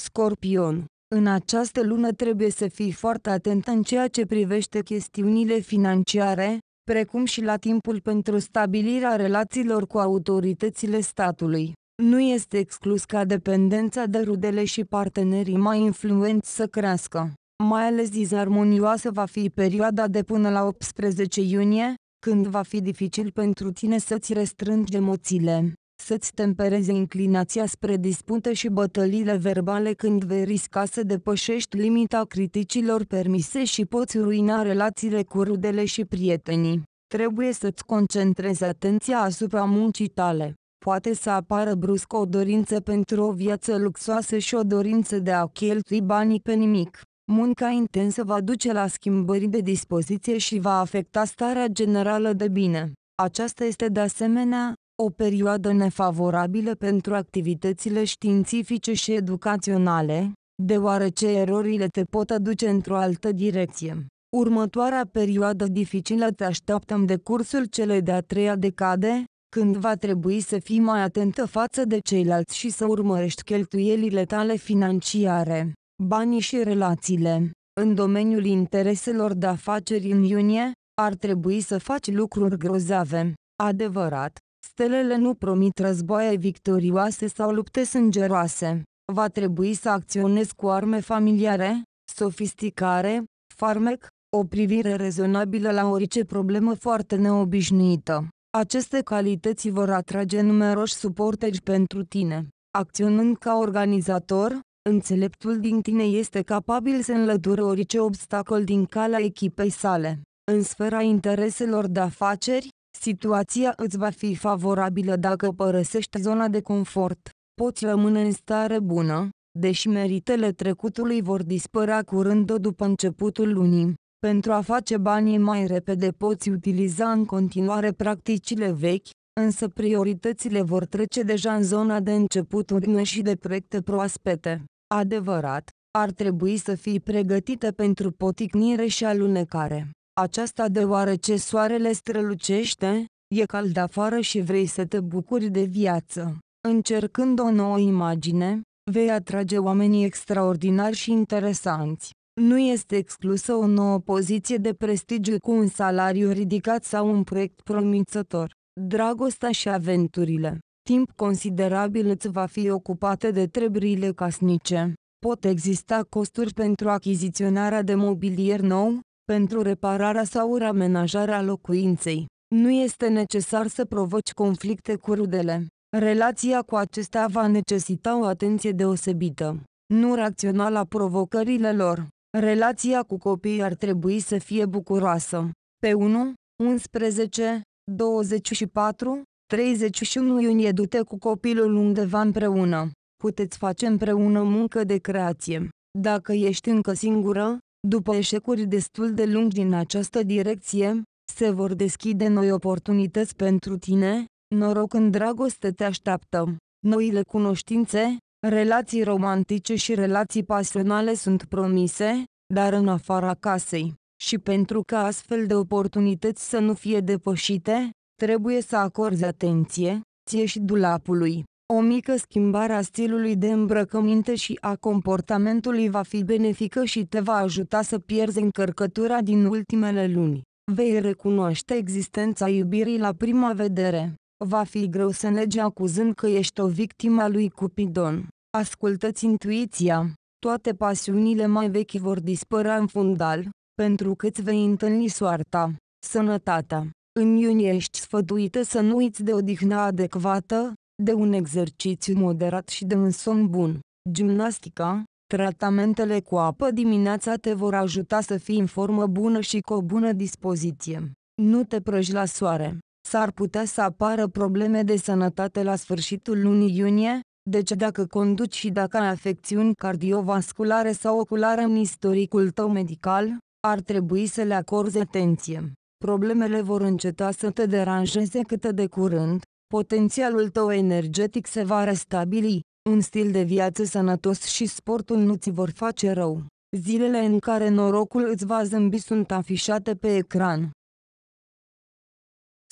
Scorpion în această lună trebuie să fii foarte atent în ceea ce privește chestiunile financiare, precum și la timpul pentru stabilirea relațiilor cu autoritățile statului. Nu este exclus ca dependența de rudele și partenerii mai influenți să crească. Mai ales disarmonioasă va fi perioada de până la 18 iunie, când va fi dificil pentru tine să-ți restrângi emoțiile să-ți temperezi inclinația spre dispute și bătăliile verbale când vei risca să depășești limita criticilor permise și poți ruina relațiile cu rudele și prietenii. Trebuie să-ți concentrezi atenția asupra muncii tale. Poate să apară brusc o dorință pentru o viață luxoasă și o dorință de a cheltui banii pe nimic. Munca intensă va duce la schimbări de dispoziție și va afecta starea generală de bine. Aceasta este de asemenea o perioadă nefavorabilă pentru activitățile științifice și educaționale, deoarece erorile te pot aduce într-o altă direcție. Următoarea perioadă dificilă te așteaptă în decursul celei de-a treia decade, când va trebui să fii mai atentă față de ceilalți și să urmărești cheltuielile tale financiare, banii și relațiile. În domeniul intereselor de afaceri în iunie, ar trebui să faci lucruri grozave, adevărat, Stelele nu promit războaie victorioase sau lupte sângeroase. Va trebui să acționez cu arme familiare, sofisticare, farmec, o privire rezonabilă la orice problemă foarte neobișnuită. Aceste calități vor atrage numeroși suporteri pentru tine. Acționând ca organizator, înțeleptul din tine este capabil să înlăture orice obstacol din calea echipei sale. În sfera intereselor de afaceri, Situația îți va fi favorabilă dacă părăsești zona de confort. Poți rămâne în stare bună, deși meritele trecutului vor dispărea curând după începutul lunii. Pentru a face banii mai repede poți utiliza în continuare practicile vechi, însă prioritățile vor trece deja în zona de începuturi și de proiecte proaspete. Adevărat, ar trebui să fii pregătită pentru poticnire și alunecare. Aceasta deoarece soarele strălucește, e cald afară și vrei să te bucuri de viață. Încercând o nouă imagine, vei atrage oamenii extraordinari și interesanți. Nu este exclusă o nouă poziție de prestigiu cu un salariu ridicat sau un proiect promițător. Dragostea și aventurile. Timp considerabil îți va fi ocupate de treburile casnice. Pot exista costuri pentru achiziționarea de mobilier nou, pentru repararea sau ramenajarea locuinței. Nu este necesar să provoci conflicte cu rudele. Relația cu acestea va necesita o atenție deosebită. Nu reacționa la provocările lor. Relația cu copiii ar trebui să fie bucuroasă. Pe 1, 11, 24, 31 iunie du-te cu copilul undeva împreună. Puteți face împreună muncă de creație. Dacă ești încă singură, după eșecuri destul de lungi din această direcție, se vor deschide noi oportunități pentru tine, noroc în dragoste te așteaptă. Noile cunoștințe, relații romantice și relații pasionale sunt promise, dar în afara casei. Și pentru ca astfel de oportunități să nu fie depășite, trebuie să acorzi atenție, ție și dulapului. O mică schimbare a stilului de îmbrăcăminte și a comportamentului va fi benefică și te va ajuta să pierzi încărcătura din ultimele luni. Vei recunoaște existența iubirii la prima vedere. Va fi greu să negi acuzând că ești o victimă a lui Cupidon. Ascultă-ți intuiția. Toate pasiunile mai vechi vor dispărea în fundal, pentru că îți vei întâlni soarta, sănătatea. În iunie ești sfăduită să nu uiți de odihna adecvată, de un exercițiu moderat și de un somn bun. Gimnastica, tratamentele cu apă dimineața te vor ajuta să fii în formă bună și cu o bună dispoziție. Nu te prăji la soare. S-ar putea să apară probleme de sănătate la sfârșitul lunii iunie, deci dacă conduci și dacă ai afecțiuni cardiovasculare sau oculare în istoricul tău medical, ar trebui să le acorzi atenție. Problemele vor înceta să te deranjeze cât de curând, Potențialul tău energetic se va restabili, un stil de viață sănătos și sportul nu ți vor face rău. Zilele în care norocul îți va zâmbi sunt afișate pe ecran.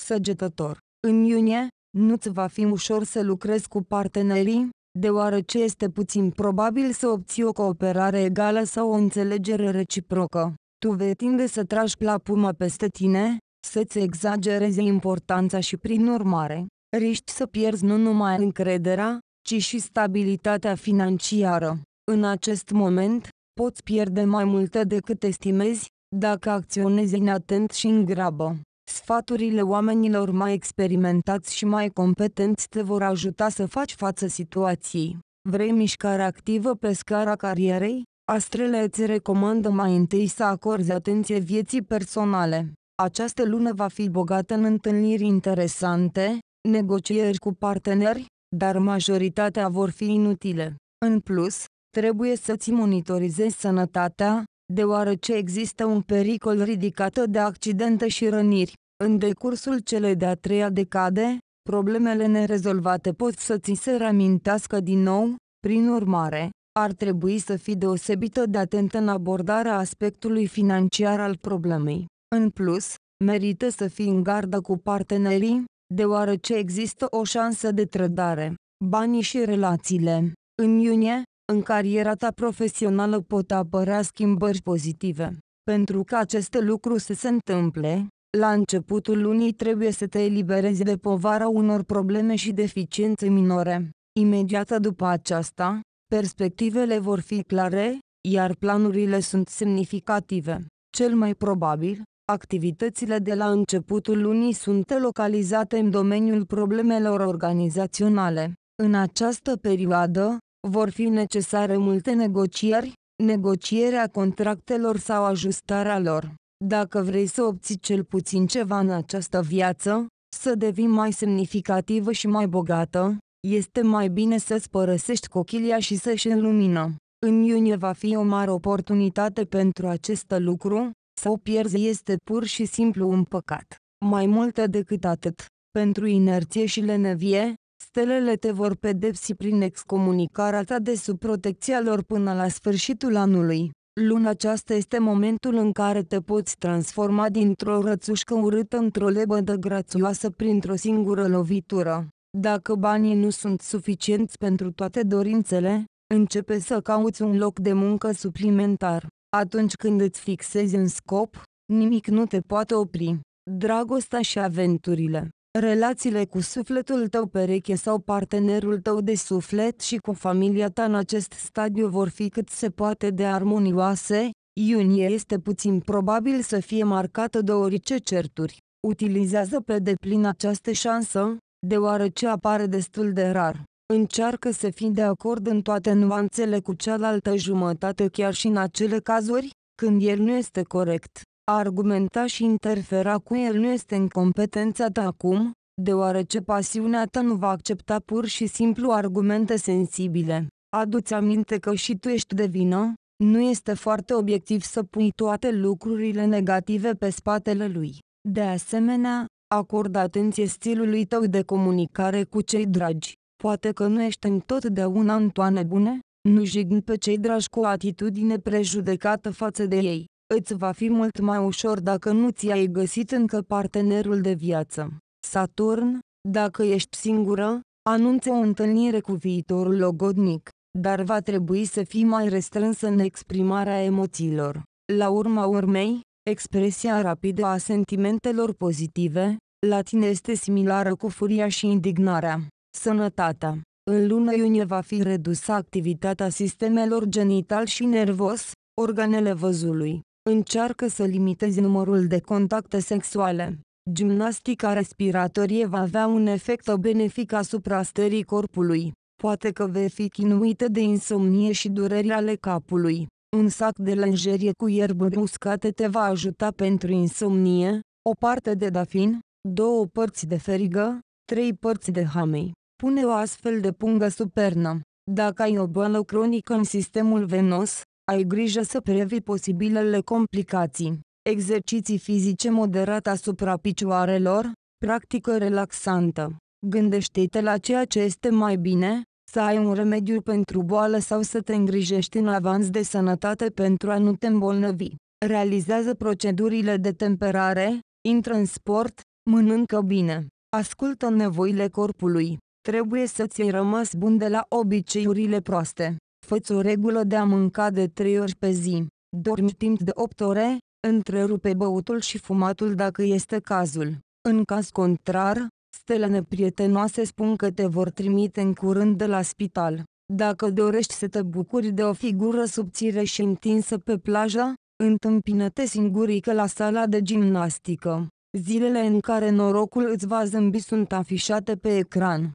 Săgetător În iunie, nu-ți va fi ușor să lucrezi cu partenerii, deoarece este puțin probabil să obții o cooperare egală sau o înțelegere reciprocă. Tu vei tinde să tragi plapuma peste tine, să-ți exagerezi importanța și prin urmare, riști să pierzi nu numai încrederea, ci și stabilitatea financiară. În acest moment, poți pierde mai multe decât estimezi, dacă acționezi inatent și în grabă. Sfaturile oamenilor mai experimentați și mai competenți te vor ajuta să faci față situației. Vrei mișcare activă pe scara carierei? Astrele îți recomandă mai întâi să acorzi atenție vieții personale. Această lună va fi bogată în întâlniri interesante, negocieri cu parteneri, dar majoritatea vor fi inutile. În plus, trebuie să-ți monitorizezi sănătatea, deoarece există un pericol ridicat de accidente și răniri. În decursul celei de-a treia decade, problemele nerezolvate pot să ți se reamintească din nou, prin urmare, ar trebui să fii deosebită de atent în abordarea aspectului financiar al problemei. În plus, merită să fii în gardă cu partenerii, deoarece există o șansă de trădare. Banii și relațiile. În iunie, în cariera ta profesională pot apărea schimbări pozitive. Pentru ca aceste lucruri să se întâmple, la începutul lunii trebuie să te eliberezi de povara unor probleme și deficiențe minore. Imediat după aceasta, perspectivele vor fi clare, iar planurile sunt semnificative. Cel mai probabil, Activitățile de la începutul lunii sunt localizate în domeniul problemelor organizaționale. În această perioadă, vor fi necesare multe negocieri, negocierea contractelor sau ajustarea lor. Dacă vrei să obții cel puțin ceva în această viață, să devii mai semnificativă și mai bogată, este mai bine să-ți părăsești cochilia și să-și în lumină. În iunie va fi o mare oportunitate pentru acest lucru, să o pierzi este pur și simplu un păcat. Mai mult decât atât, pentru inerție și lenevie, stelele te vor pedepsi prin excomunicarea ta de sub protecția lor până la sfârșitul anului. Luna aceasta este momentul în care te poți transforma dintr-o rățușcă urâtă într-o lebădă grațioasă printr-o singură lovitură. Dacă banii nu sunt suficienți pentru toate dorințele, începe să cauți un loc de muncă suplimentar. Atunci când îți fixezi un scop, nimic nu te poate opri. Dragostea și aventurile Relațiile cu sufletul tău pereche sau partenerul tău de suflet și cu familia ta în acest stadiu vor fi cât se poate de armonioase, iunie este puțin probabil să fie marcată de orice certuri. Utilizează pe deplin această șansă, deoarece apare destul de rar. Încearcă să fii de acord în toate nuanțele cu cealaltă jumătate chiar și în acele cazuri, când el nu este corect. argumenta și interfera cu el nu este în competența ta acum, deoarece pasiunea ta nu va accepta pur și simplu argumente sensibile. Adu-ți aminte că și tu ești de vină, nu este foarte obiectiv să pui toate lucrurile negative pe spatele lui. De asemenea, acordă atenție stilului tău de comunicare cu cei dragi. Poate că nu ești întotdeauna în toane bune, nu jigni pe cei dragi cu o atitudine prejudecată față de ei. Îți va fi mult mai ușor dacă nu ți-ai găsit încă partenerul de viață. Saturn, dacă ești singură, anunță o întâlnire cu viitorul logodnic, dar va trebui să fii mai restrânsă în exprimarea emoțiilor. La urma urmei, expresia rapidă a sentimentelor pozitive, la tine este similară cu furia și indignarea. Sănătatea În luna iunie va fi redusă activitatea sistemelor genital și nervos, organele văzului. Încearcă să limitezi numărul de contacte sexuale. Gimnastica respiratorie va avea un efect benefic asupra stării corpului. Poate că vei fi chinuită de insomnie și dureri ale capului. Un sac de lenjerie cu ierburi uscate te va ajuta pentru insomnie, o parte de dafin, două părți de ferigă, trei părți de hamei. Pune o astfel de pungă sub pernă. Dacă ai o boală cronică în sistemul venos, ai grijă să previi posibilele complicații. Exerciții fizice moderate asupra picioarelor, practică relaxantă. Gândește-te la ceea ce este mai bine, să ai un remediu pentru boală sau să te îngrijești în avans de sănătate pentru a nu te îmbolnăvi. Realizează procedurile de temperare, intră în sport, mănâncă bine, ascultă nevoile corpului. Trebuie să ți-ai rămas bun de la obiceiurile proaste. Făți o regulă de a mânca de 3 ori pe zi. Dormi timp de 8 ore, întrerupe băutul și fumatul dacă este cazul. În caz contrar, stelele prietenoase spun că te vor trimite în curând de la spital. Dacă dorești să te bucuri de o figură subțire și întinsă pe plajă, întâmpină-te singurică la sala de gimnastică. Zilele în care norocul îți va zâmbi sunt afișate pe ecran.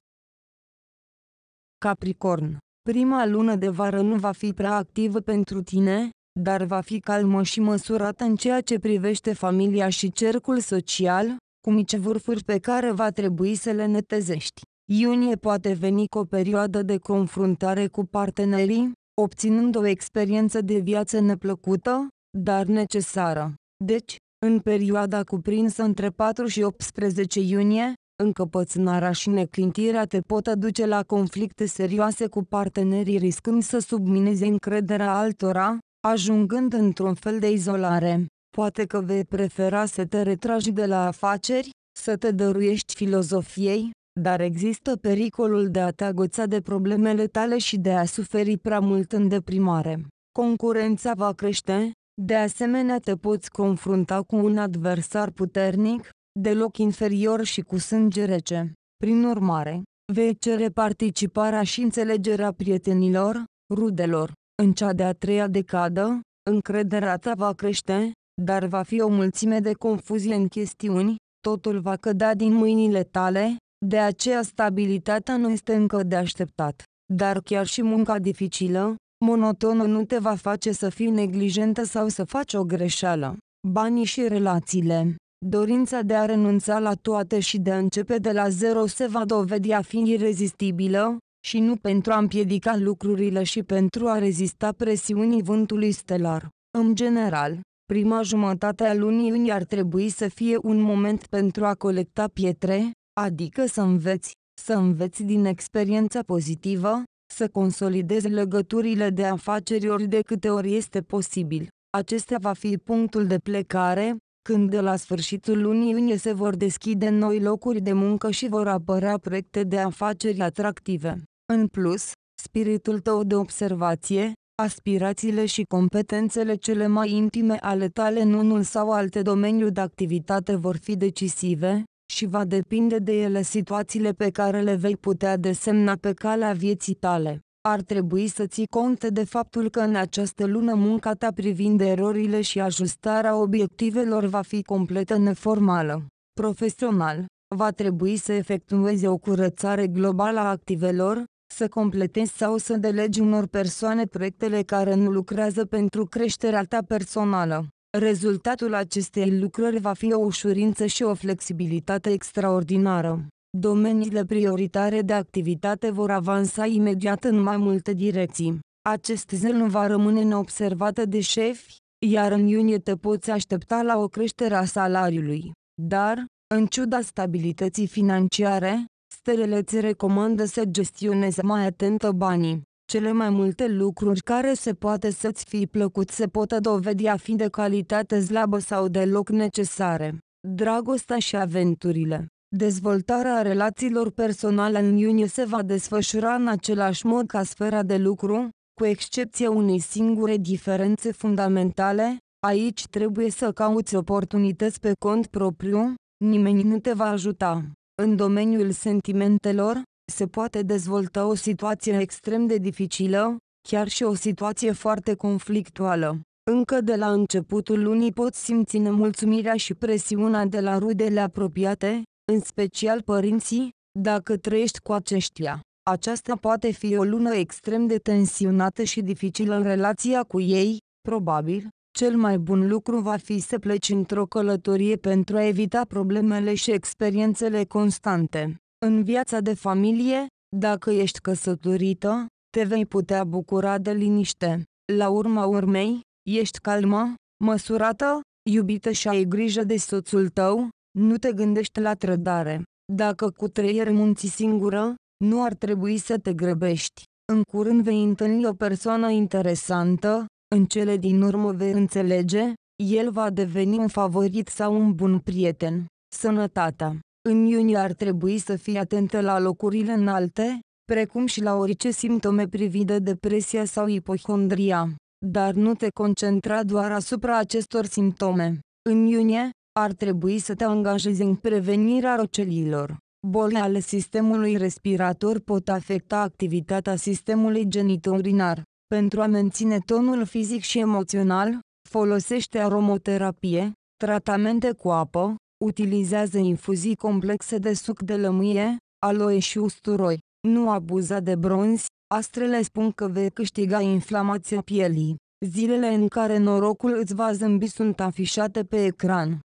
Capricorn, prima lună de vară nu va fi prea activă pentru tine, dar va fi calmă și măsurată în ceea ce privește familia și cercul social, cu mici vârfuri pe care va trebui să le netezești. Iunie poate veni cu o perioadă de confruntare cu partenerii, obținând o experiență de viață neplăcută, dar necesară. Deci, în perioada cuprinsă între 4 și 18 iunie, încăpățânarea și neclintirea te pot aduce la conflicte serioase cu partenerii riscând să submineze încrederea altora, ajungând într-un fel de izolare. Poate că vei prefera să te retragi de la afaceri, să te dăruiești filozofiei, dar există pericolul de a te agăța de problemele tale și de a suferi prea mult în deprimare. Concurența va crește, de asemenea te poți confrunta cu un adversar puternic, deloc inferior și cu sânge rece. Prin urmare, vei cere participarea și înțelegerea prietenilor, rudelor. În cea de-a treia decadă, încrederea ta va crește, dar va fi o mulțime de confuzie în chestiuni, totul va cădea din mâinile tale, de aceea stabilitatea nu este încă de așteptat. Dar chiar și munca dificilă, monotonă nu te va face să fii neglijentă sau să faci o greșeală. Banii și relațiile Dorința de a renunța la toate și de a începe de la zero se va dovedi a fi irezistibilă, și nu pentru a împiedica lucrurile și pentru a rezista presiunii vântului stelar. În general, prima jumătate a lunii ar trebui să fie un moment pentru a colecta pietre, adică să înveți, să înveți din experiența pozitivă, să consolidezi legăturile de afaceri ori de câte ori este posibil. Acesta va fi punctul de plecare, când de la sfârșitul lunii iunie se vor deschide noi locuri de muncă și vor apărea proiecte de afaceri atractive. În plus, spiritul tău de observație, aspirațiile și competențele cele mai intime ale tale în unul sau alte domeniu de activitate vor fi decisive, și va depinde de ele situațiile pe care le vei putea desemna pe calea vieții tale. Ar trebui să ții cont de faptul că în această lună munca ta privind erorile și ajustarea obiectivelor va fi completă neformală. Profesional, va trebui să efectuezi o curățare globală a activelor, să completezi sau să delegi unor persoane proiectele care nu lucrează pentru creșterea ta personală. Rezultatul acestei lucrări va fi o ușurință și o flexibilitate extraordinară. Domeniile prioritare de activitate vor avansa imediat în mai multe direcții. Acest zel va rămâne neobservată de șefi, iar în iunie te poți aștepta la o creștere a salariului. Dar, în ciuda stabilității financiare, stelele ți recomandă să gestionezi mai atentă banii. Cele mai multe lucruri care se poate să-ți fi plăcut se pot dovedi a fi de calitate slabă sau deloc necesare. Dragostea și aventurile Dezvoltarea relațiilor personale în iunie se va desfășura în același mod ca sfera de lucru, cu excepția unei singure diferențe fundamentale, aici trebuie să cauți oportunități pe cont propriu, nimeni nu te va ajuta. În domeniul sentimentelor, se poate dezvolta o situație extrem de dificilă, chiar și o situație foarte conflictuală. Încă de la începutul lunii pot simți nemulțumirea și presiunea de la rudele apropiate, în special părinții, dacă trăiești cu aceștia. Aceasta poate fi o lună extrem de tensionată și dificilă în relația cu ei, probabil, cel mai bun lucru va fi să pleci într-o călătorie pentru a evita problemele și experiențele constante. În viața de familie, dacă ești căsătorită, te vei putea bucura de liniște. La urma urmei, ești calmă, măsurată, iubită și ai grijă de soțul tău, nu te gândești la trădare. Dacă cu trăier munții singură, nu ar trebui să te grăbești. În curând vei întâlni o persoană interesantă, în cele din urmă vei înțelege, el va deveni un favorit sau un bun prieten. Sănătatea. În iunie ar trebui să fii atentă la locurile înalte, precum și la orice simptome privind depresia sau ipohondria. Dar nu te concentra doar asupra acestor simptome. În iunie, ar trebui să te angajezi în prevenirea rocelilor. Bolile ale sistemului respirator pot afecta activitatea sistemului genitourinar. Pentru a menține tonul fizic și emoțional, folosește aromoterapie, tratamente cu apă, utilizează infuzii complexe de suc de lămâie, aloe și usturoi. Nu abuza de bronzi, astrele spun că vei câștiga inflamația pielii. Zilele în care norocul îți va zâmbi sunt afișate pe ecran.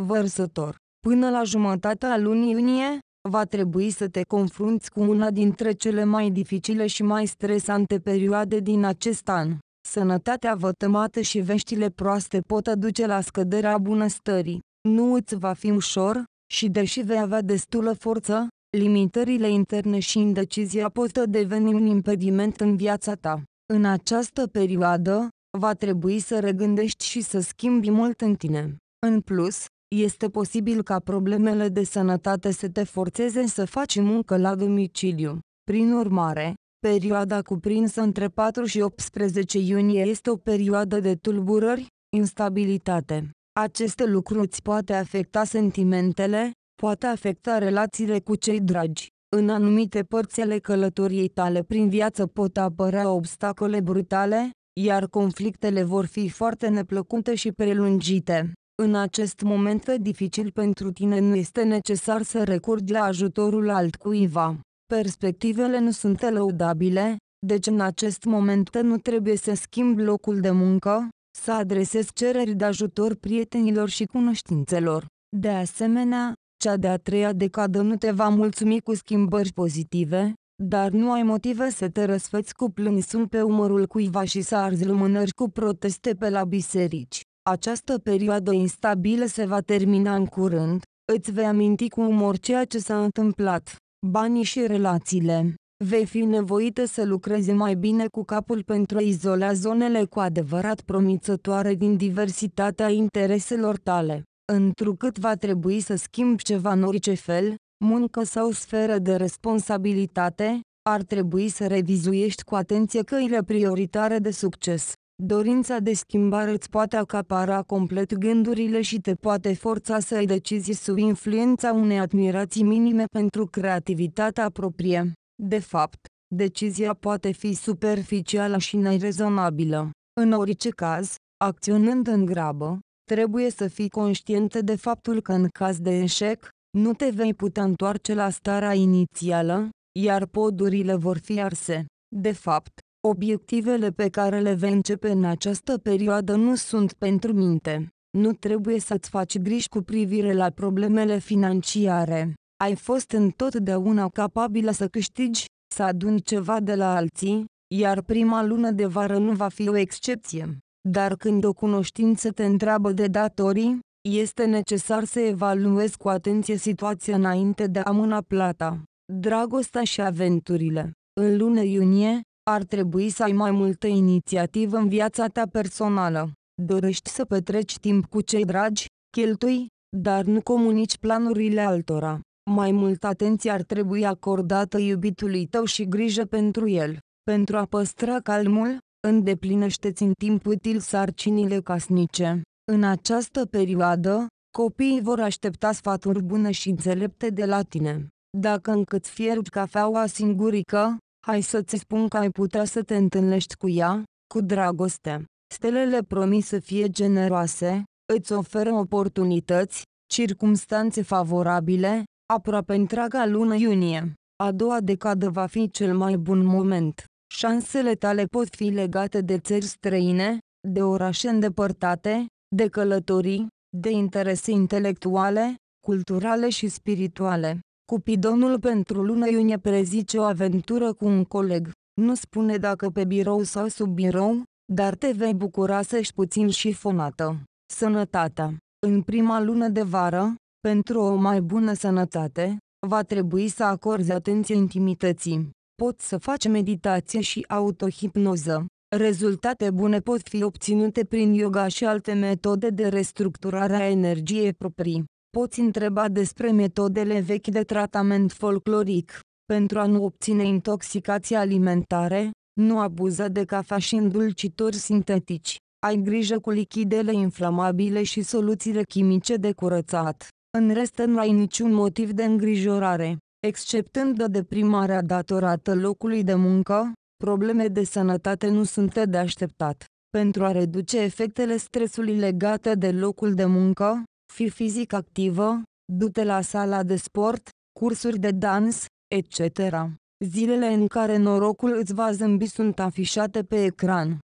Vărsător. Până la jumătatea lunii iunie, va trebui să te confrunți cu una dintre cele mai dificile și mai stresante perioade din acest an. Sănătatea vătămată și veștile proaste pot aduce la scăderea bunăstării. Nu îți va fi ușor, și deși vei avea destulă forță, limitările interne și indecizia pot deveni un impediment în viața ta. În această perioadă, va trebui să regândești și să schimbi mult în tine. În plus, este posibil ca problemele de sănătate să te forțeze să faci muncă la domiciliu. Prin urmare, perioada cuprinsă între 4 și 18 iunie este o perioadă de tulburări, instabilitate. Aceste lucruri îți poate afecta sentimentele, poate afecta relațiile cu cei dragi. În anumite părți ale călătoriei tale prin viață pot apărea obstacole brutale, iar conflictele vor fi foarte neplăcute și prelungite. În acest moment dificil pentru tine nu este necesar să recurgi la ajutorul altcuiva. Perspectivele nu sunt lăudabile, deci în acest moment nu trebuie să schimbi locul de muncă, să adresezi cereri de ajutor prietenilor și cunoștințelor. De asemenea, cea de-a treia decadă nu te va mulțumi cu schimbări pozitive, dar nu ai motive să te răsfăți cu plânsul pe umărul cuiva și să arzi lumânări cu proteste pe la biserici. Această perioadă instabilă se va termina în curând, îți vei aminti cu umor ceea ce s-a întâmplat, banii și relațiile. Vei fi nevoită să lucrezi mai bine cu capul pentru a izola zonele cu adevărat promițătoare din diversitatea intereselor tale, întrucât va trebui să schimbi ceva în orice fel, muncă sau sferă de responsabilitate, ar trebui să revizuiești cu atenție căile prioritare de succes. Dorința de schimbare îți poate acapara complet gândurile și te poate forța să ai decizii sub influența unei admirații minime pentru creativitatea proprie. De fapt, decizia poate fi superficială și nerezonabilă. În orice caz, acționând în grabă, trebuie să fii conștient de faptul că în caz de eșec, nu te vei putea întoarce la starea inițială, iar podurile vor fi arse. De fapt, Obiectivele pe care le vei începe în această perioadă nu sunt pentru minte. Nu trebuie să-ți faci griji cu privire la problemele financiare. Ai fost întotdeauna capabilă să câștigi, să aduni ceva de la alții, iar prima lună de vară nu va fi o excepție. Dar când o cunoștință te întreabă de datorii, este necesar să evaluezi cu atenție situația înainte de a mâna plata. Dragostea și aventurile În luna iunie, ar trebui să ai mai multă inițiativă în viața ta personală. Dorești să petreci timp cu cei dragi, cheltui, dar nu comunici planurile altora. Mai multă atenție ar trebui acordată iubitului tău și grijă pentru el. Pentru a păstra calmul, îndeplinește-ți în timp util sarcinile casnice. În această perioadă, copiii vor aștepta sfaturi bune și înțelepte de la tine. Dacă încât fierbi cafeaua singurică, Hai să-ți spun că ai putea să te întâlnești cu ea, cu dragoste. Stelele promis să fie generoase, îți oferă oportunități, circumstanțe favorabile, aproape întreaga lună iunie. A doua decadă va fi cel mai bun moment. Șansele tale pot fi legate de țări străine, de orașe îndepărtate, de călătorii, de interese intelectuale, culturale și spirituale. Cupidonul pentru luna iunie prezice o aventură cu un coleg. Nu spune dacă pe birou sau sub birou, dar te vei bucura să ești puțin șifonată. Sănătatea În prima lună de vară, pentru o mai bună sănătate, va trebui să acorzi atenție intimității. Poți să faci meditație și autohipnoză. Rezultate bune pot fi obținute prin yoga și alte metode de restructurare a energiei proprii poți întreba despre metodele vechi de tratament folcloric. Pentru a nu obține intoxicații alimentare, nu abuză de cafea și îndulcitori sintetici. Ai grijă cu lichidele inflamabile și soluțiile chimice de curățat. În rest nu ai niciun motiv de îngrijorare, exceptând de deprimarea datorată locului de muncă, probleme de sănătate nu sunt de așteptat. Pentru a reduce efectele stresului legate de locul de muncă, fi fizic activă, du-te la sala de sport, cursuri de dans, etc. Zilele în care norocul îți va zâmbi sunt afișate pe ecran.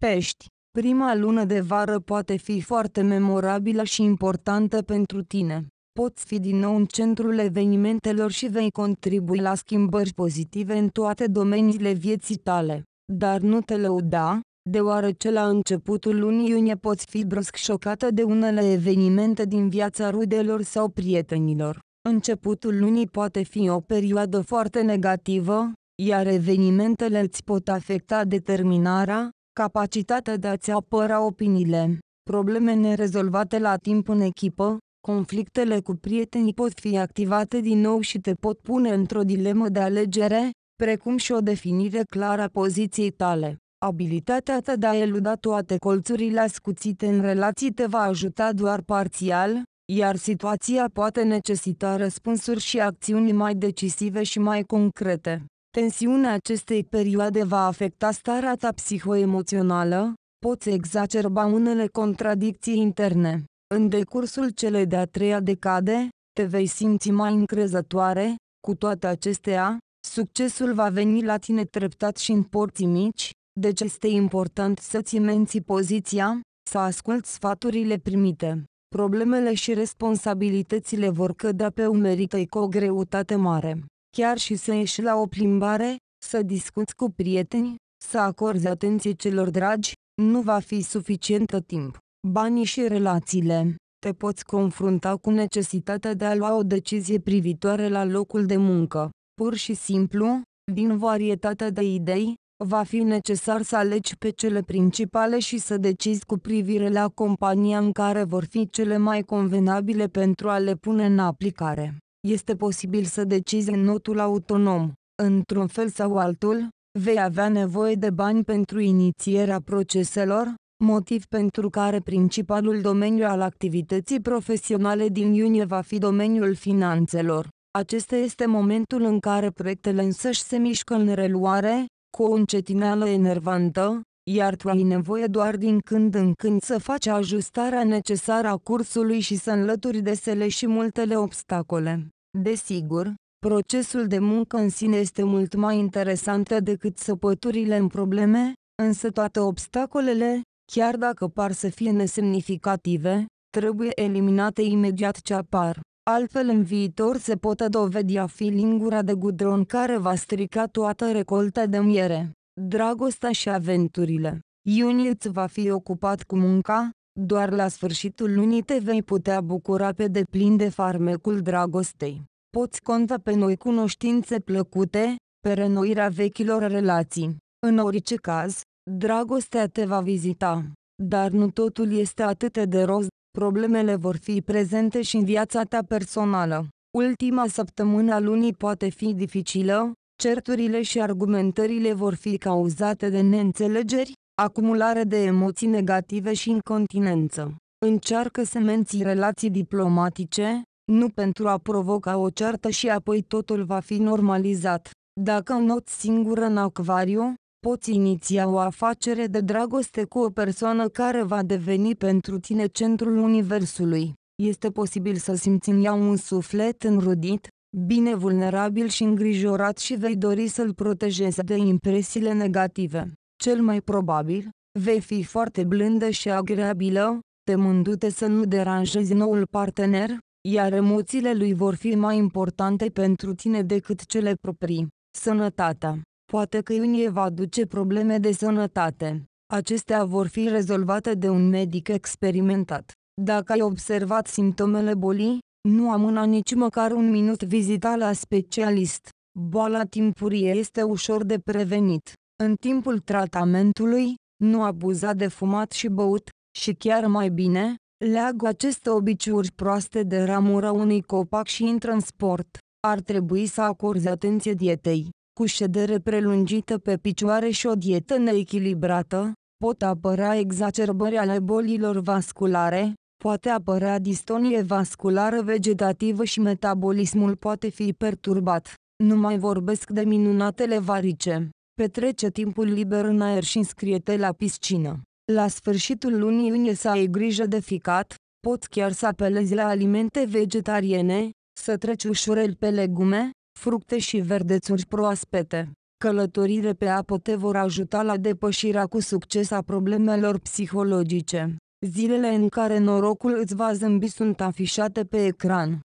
Pești Prima lună de vară poate fi foarte memorabilă și importantă pentru tine. Poți fi din nou în centrul evenimentelor și vei contribui la schimbări pozitive în toate domeniile vieții tale. Dar nu te lăuda, deoarece la începutul lunii iunie poți fi brusc șocată de unele evenimente din viața rudelor sau prietenilor. Începutul lunii poate fi o perioadă foarte negativă, iar evenimentele îți pot afecta determinarea, capacitatea de a-ți apăra opiniile, probleme nerezolvate la timp în echipă, conflictele cu prietenii pot fi activate din nou și te pot pune într-o dilemă de alegere, precum și o definire clară a poziției tale. Abilitatea ta de a eluda toate colțurile ascuțite în relații te va ajuta doar parțial, iar situația poate necesita răspunsuri și acțiuni mai decisive și mai concrete. Tensiunea acestei perioade va afecta starea ta psihoemoțională, poți exacerba unele contradicții interne. În decursul celei de-a treia decade, te vei simți mai încrezătoare, cu toate acestea, succesul va veni la tine treptat și în porții mici, deci este important să-ți menții poziția, să asculți sfaturile primite. Problemele și responsabilitățile vor cădea pe umerii tăi cu o greutate mare. Chiar și să ieși la o plimbare, să discuți cu prieteni, să acorzi atenție celor dragi, nu va fi suficientă timp. Banii și relațiile te poți confrunta cu necesitatea de a lua o decizie privitoare la locul de muncă. Pur și simplu, din varietatea de idei, Va fi necesar să alegi pe cele principale și să decizi cu privire la compania în care vor fi cele mai convenabile pentru a le pune în aplicare. Este posibil să decizi în notul autonom, într-un fel sau altul, vei avea nevoie de bani pentru inițierea proceselor, motiv pentru care principalul domeniu al activității profesionale din iunie va fi domeniul finanțelor. Acesta este momentul în care proiectele însăși se mișcă în reluare, cu o încetineală enervantă, iar tu ai nevoie doar din când în când să faci ajustarea necesară a cursului și să înlături desele și multele obstacole. Desigur, procesul de muncă în sine este mult mai interesant decât săpăturile în probleme, însă toate obstacolele, chiar dacă par să fie nesemnificative, trebuie eliminate imediat ce apar altfel în viitor se pot dovedi a fi lingura de gudron care va strica toată recolta de miere, dragostea și aventurile. Iunie îți va fi ocupat cu munca, doar la sfârșitul lunii te vei putea bucura pe deplin de farmecul dragostei. Poți conta pe noi cunoștințe plăcute, pe renoirea vechilor relații. În orice caz, dragostea te va vizita. Dar nu totul este atât de roz problemele vor fi prezente și în viața ta personală. Ultima săptămână a lunii poate fi dificilă, certurile și argumentările vor fi cauzate de neînțelegeri, acumulare de emoții negative și incontinență. Încearcă să menții relații diplomatice, nu pentru a provoca o ceartă și apoi totul va fi normalizat. Dacă înoți singură în acvariu, poți iniția o afacere de dragoste cu o persoană care va deveni pentru tine centrul universului. Este posibil să simți în ea un suflet înrudit, bine vulnerabil și îngrijorat și vei dori să-l protejezi de impresiile negative. Cel mai probabil, vei fi foarte blândă și agreabilă, temându-te să nu deranjezi noul partener, iar emoțiile lui vor fi mai importante pentru tine decât cele proprii. Sănătatea Poate că iunie va aduce probleme de sănătate. Acestea vor fi rezolvate de un medic experimentat. Dacă ai observat simptomele bolii, nu amâna nici măcar un minut vizita la specialist. Boala timpurie este ușor de prevenit. În timpul tratamentului, nu abuza de fumat și băut, și chiar mai bine, leagă aceste obiciuri proaste de ramura unui copac și intră în sport. Ar trebui să acorzi atenție dietei cu ședere prelungită pe picioare și o dietă neechilibrată, pot apărea exacerbări ale bolilor vasculare, poate apărea distonie vasculară vegetativă și metabolismul poate fi perturbat. Nu mai vorbesc de minunatele varice. Petrece timpul liber în aer și înscrie-te la piscină. La sfârșitul lunii iunie să ai grijă de ficat, poți chiar să apelezi la alimente vegetariene, să treci ușurel pe legume, fructe și verdețuri proaspete. Călătorile pe apă te vor ajuta la depășirea cu succes a problemelor psihologice. Zilele în care norocul îți va zâmbi sunt afișate pe ecran.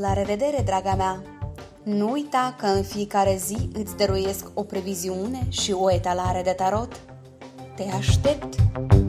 La revedere, draga mea! Nu uita că în fiecare zi îți dăruiesc o previziune și o etalare de tarot. Te aștept!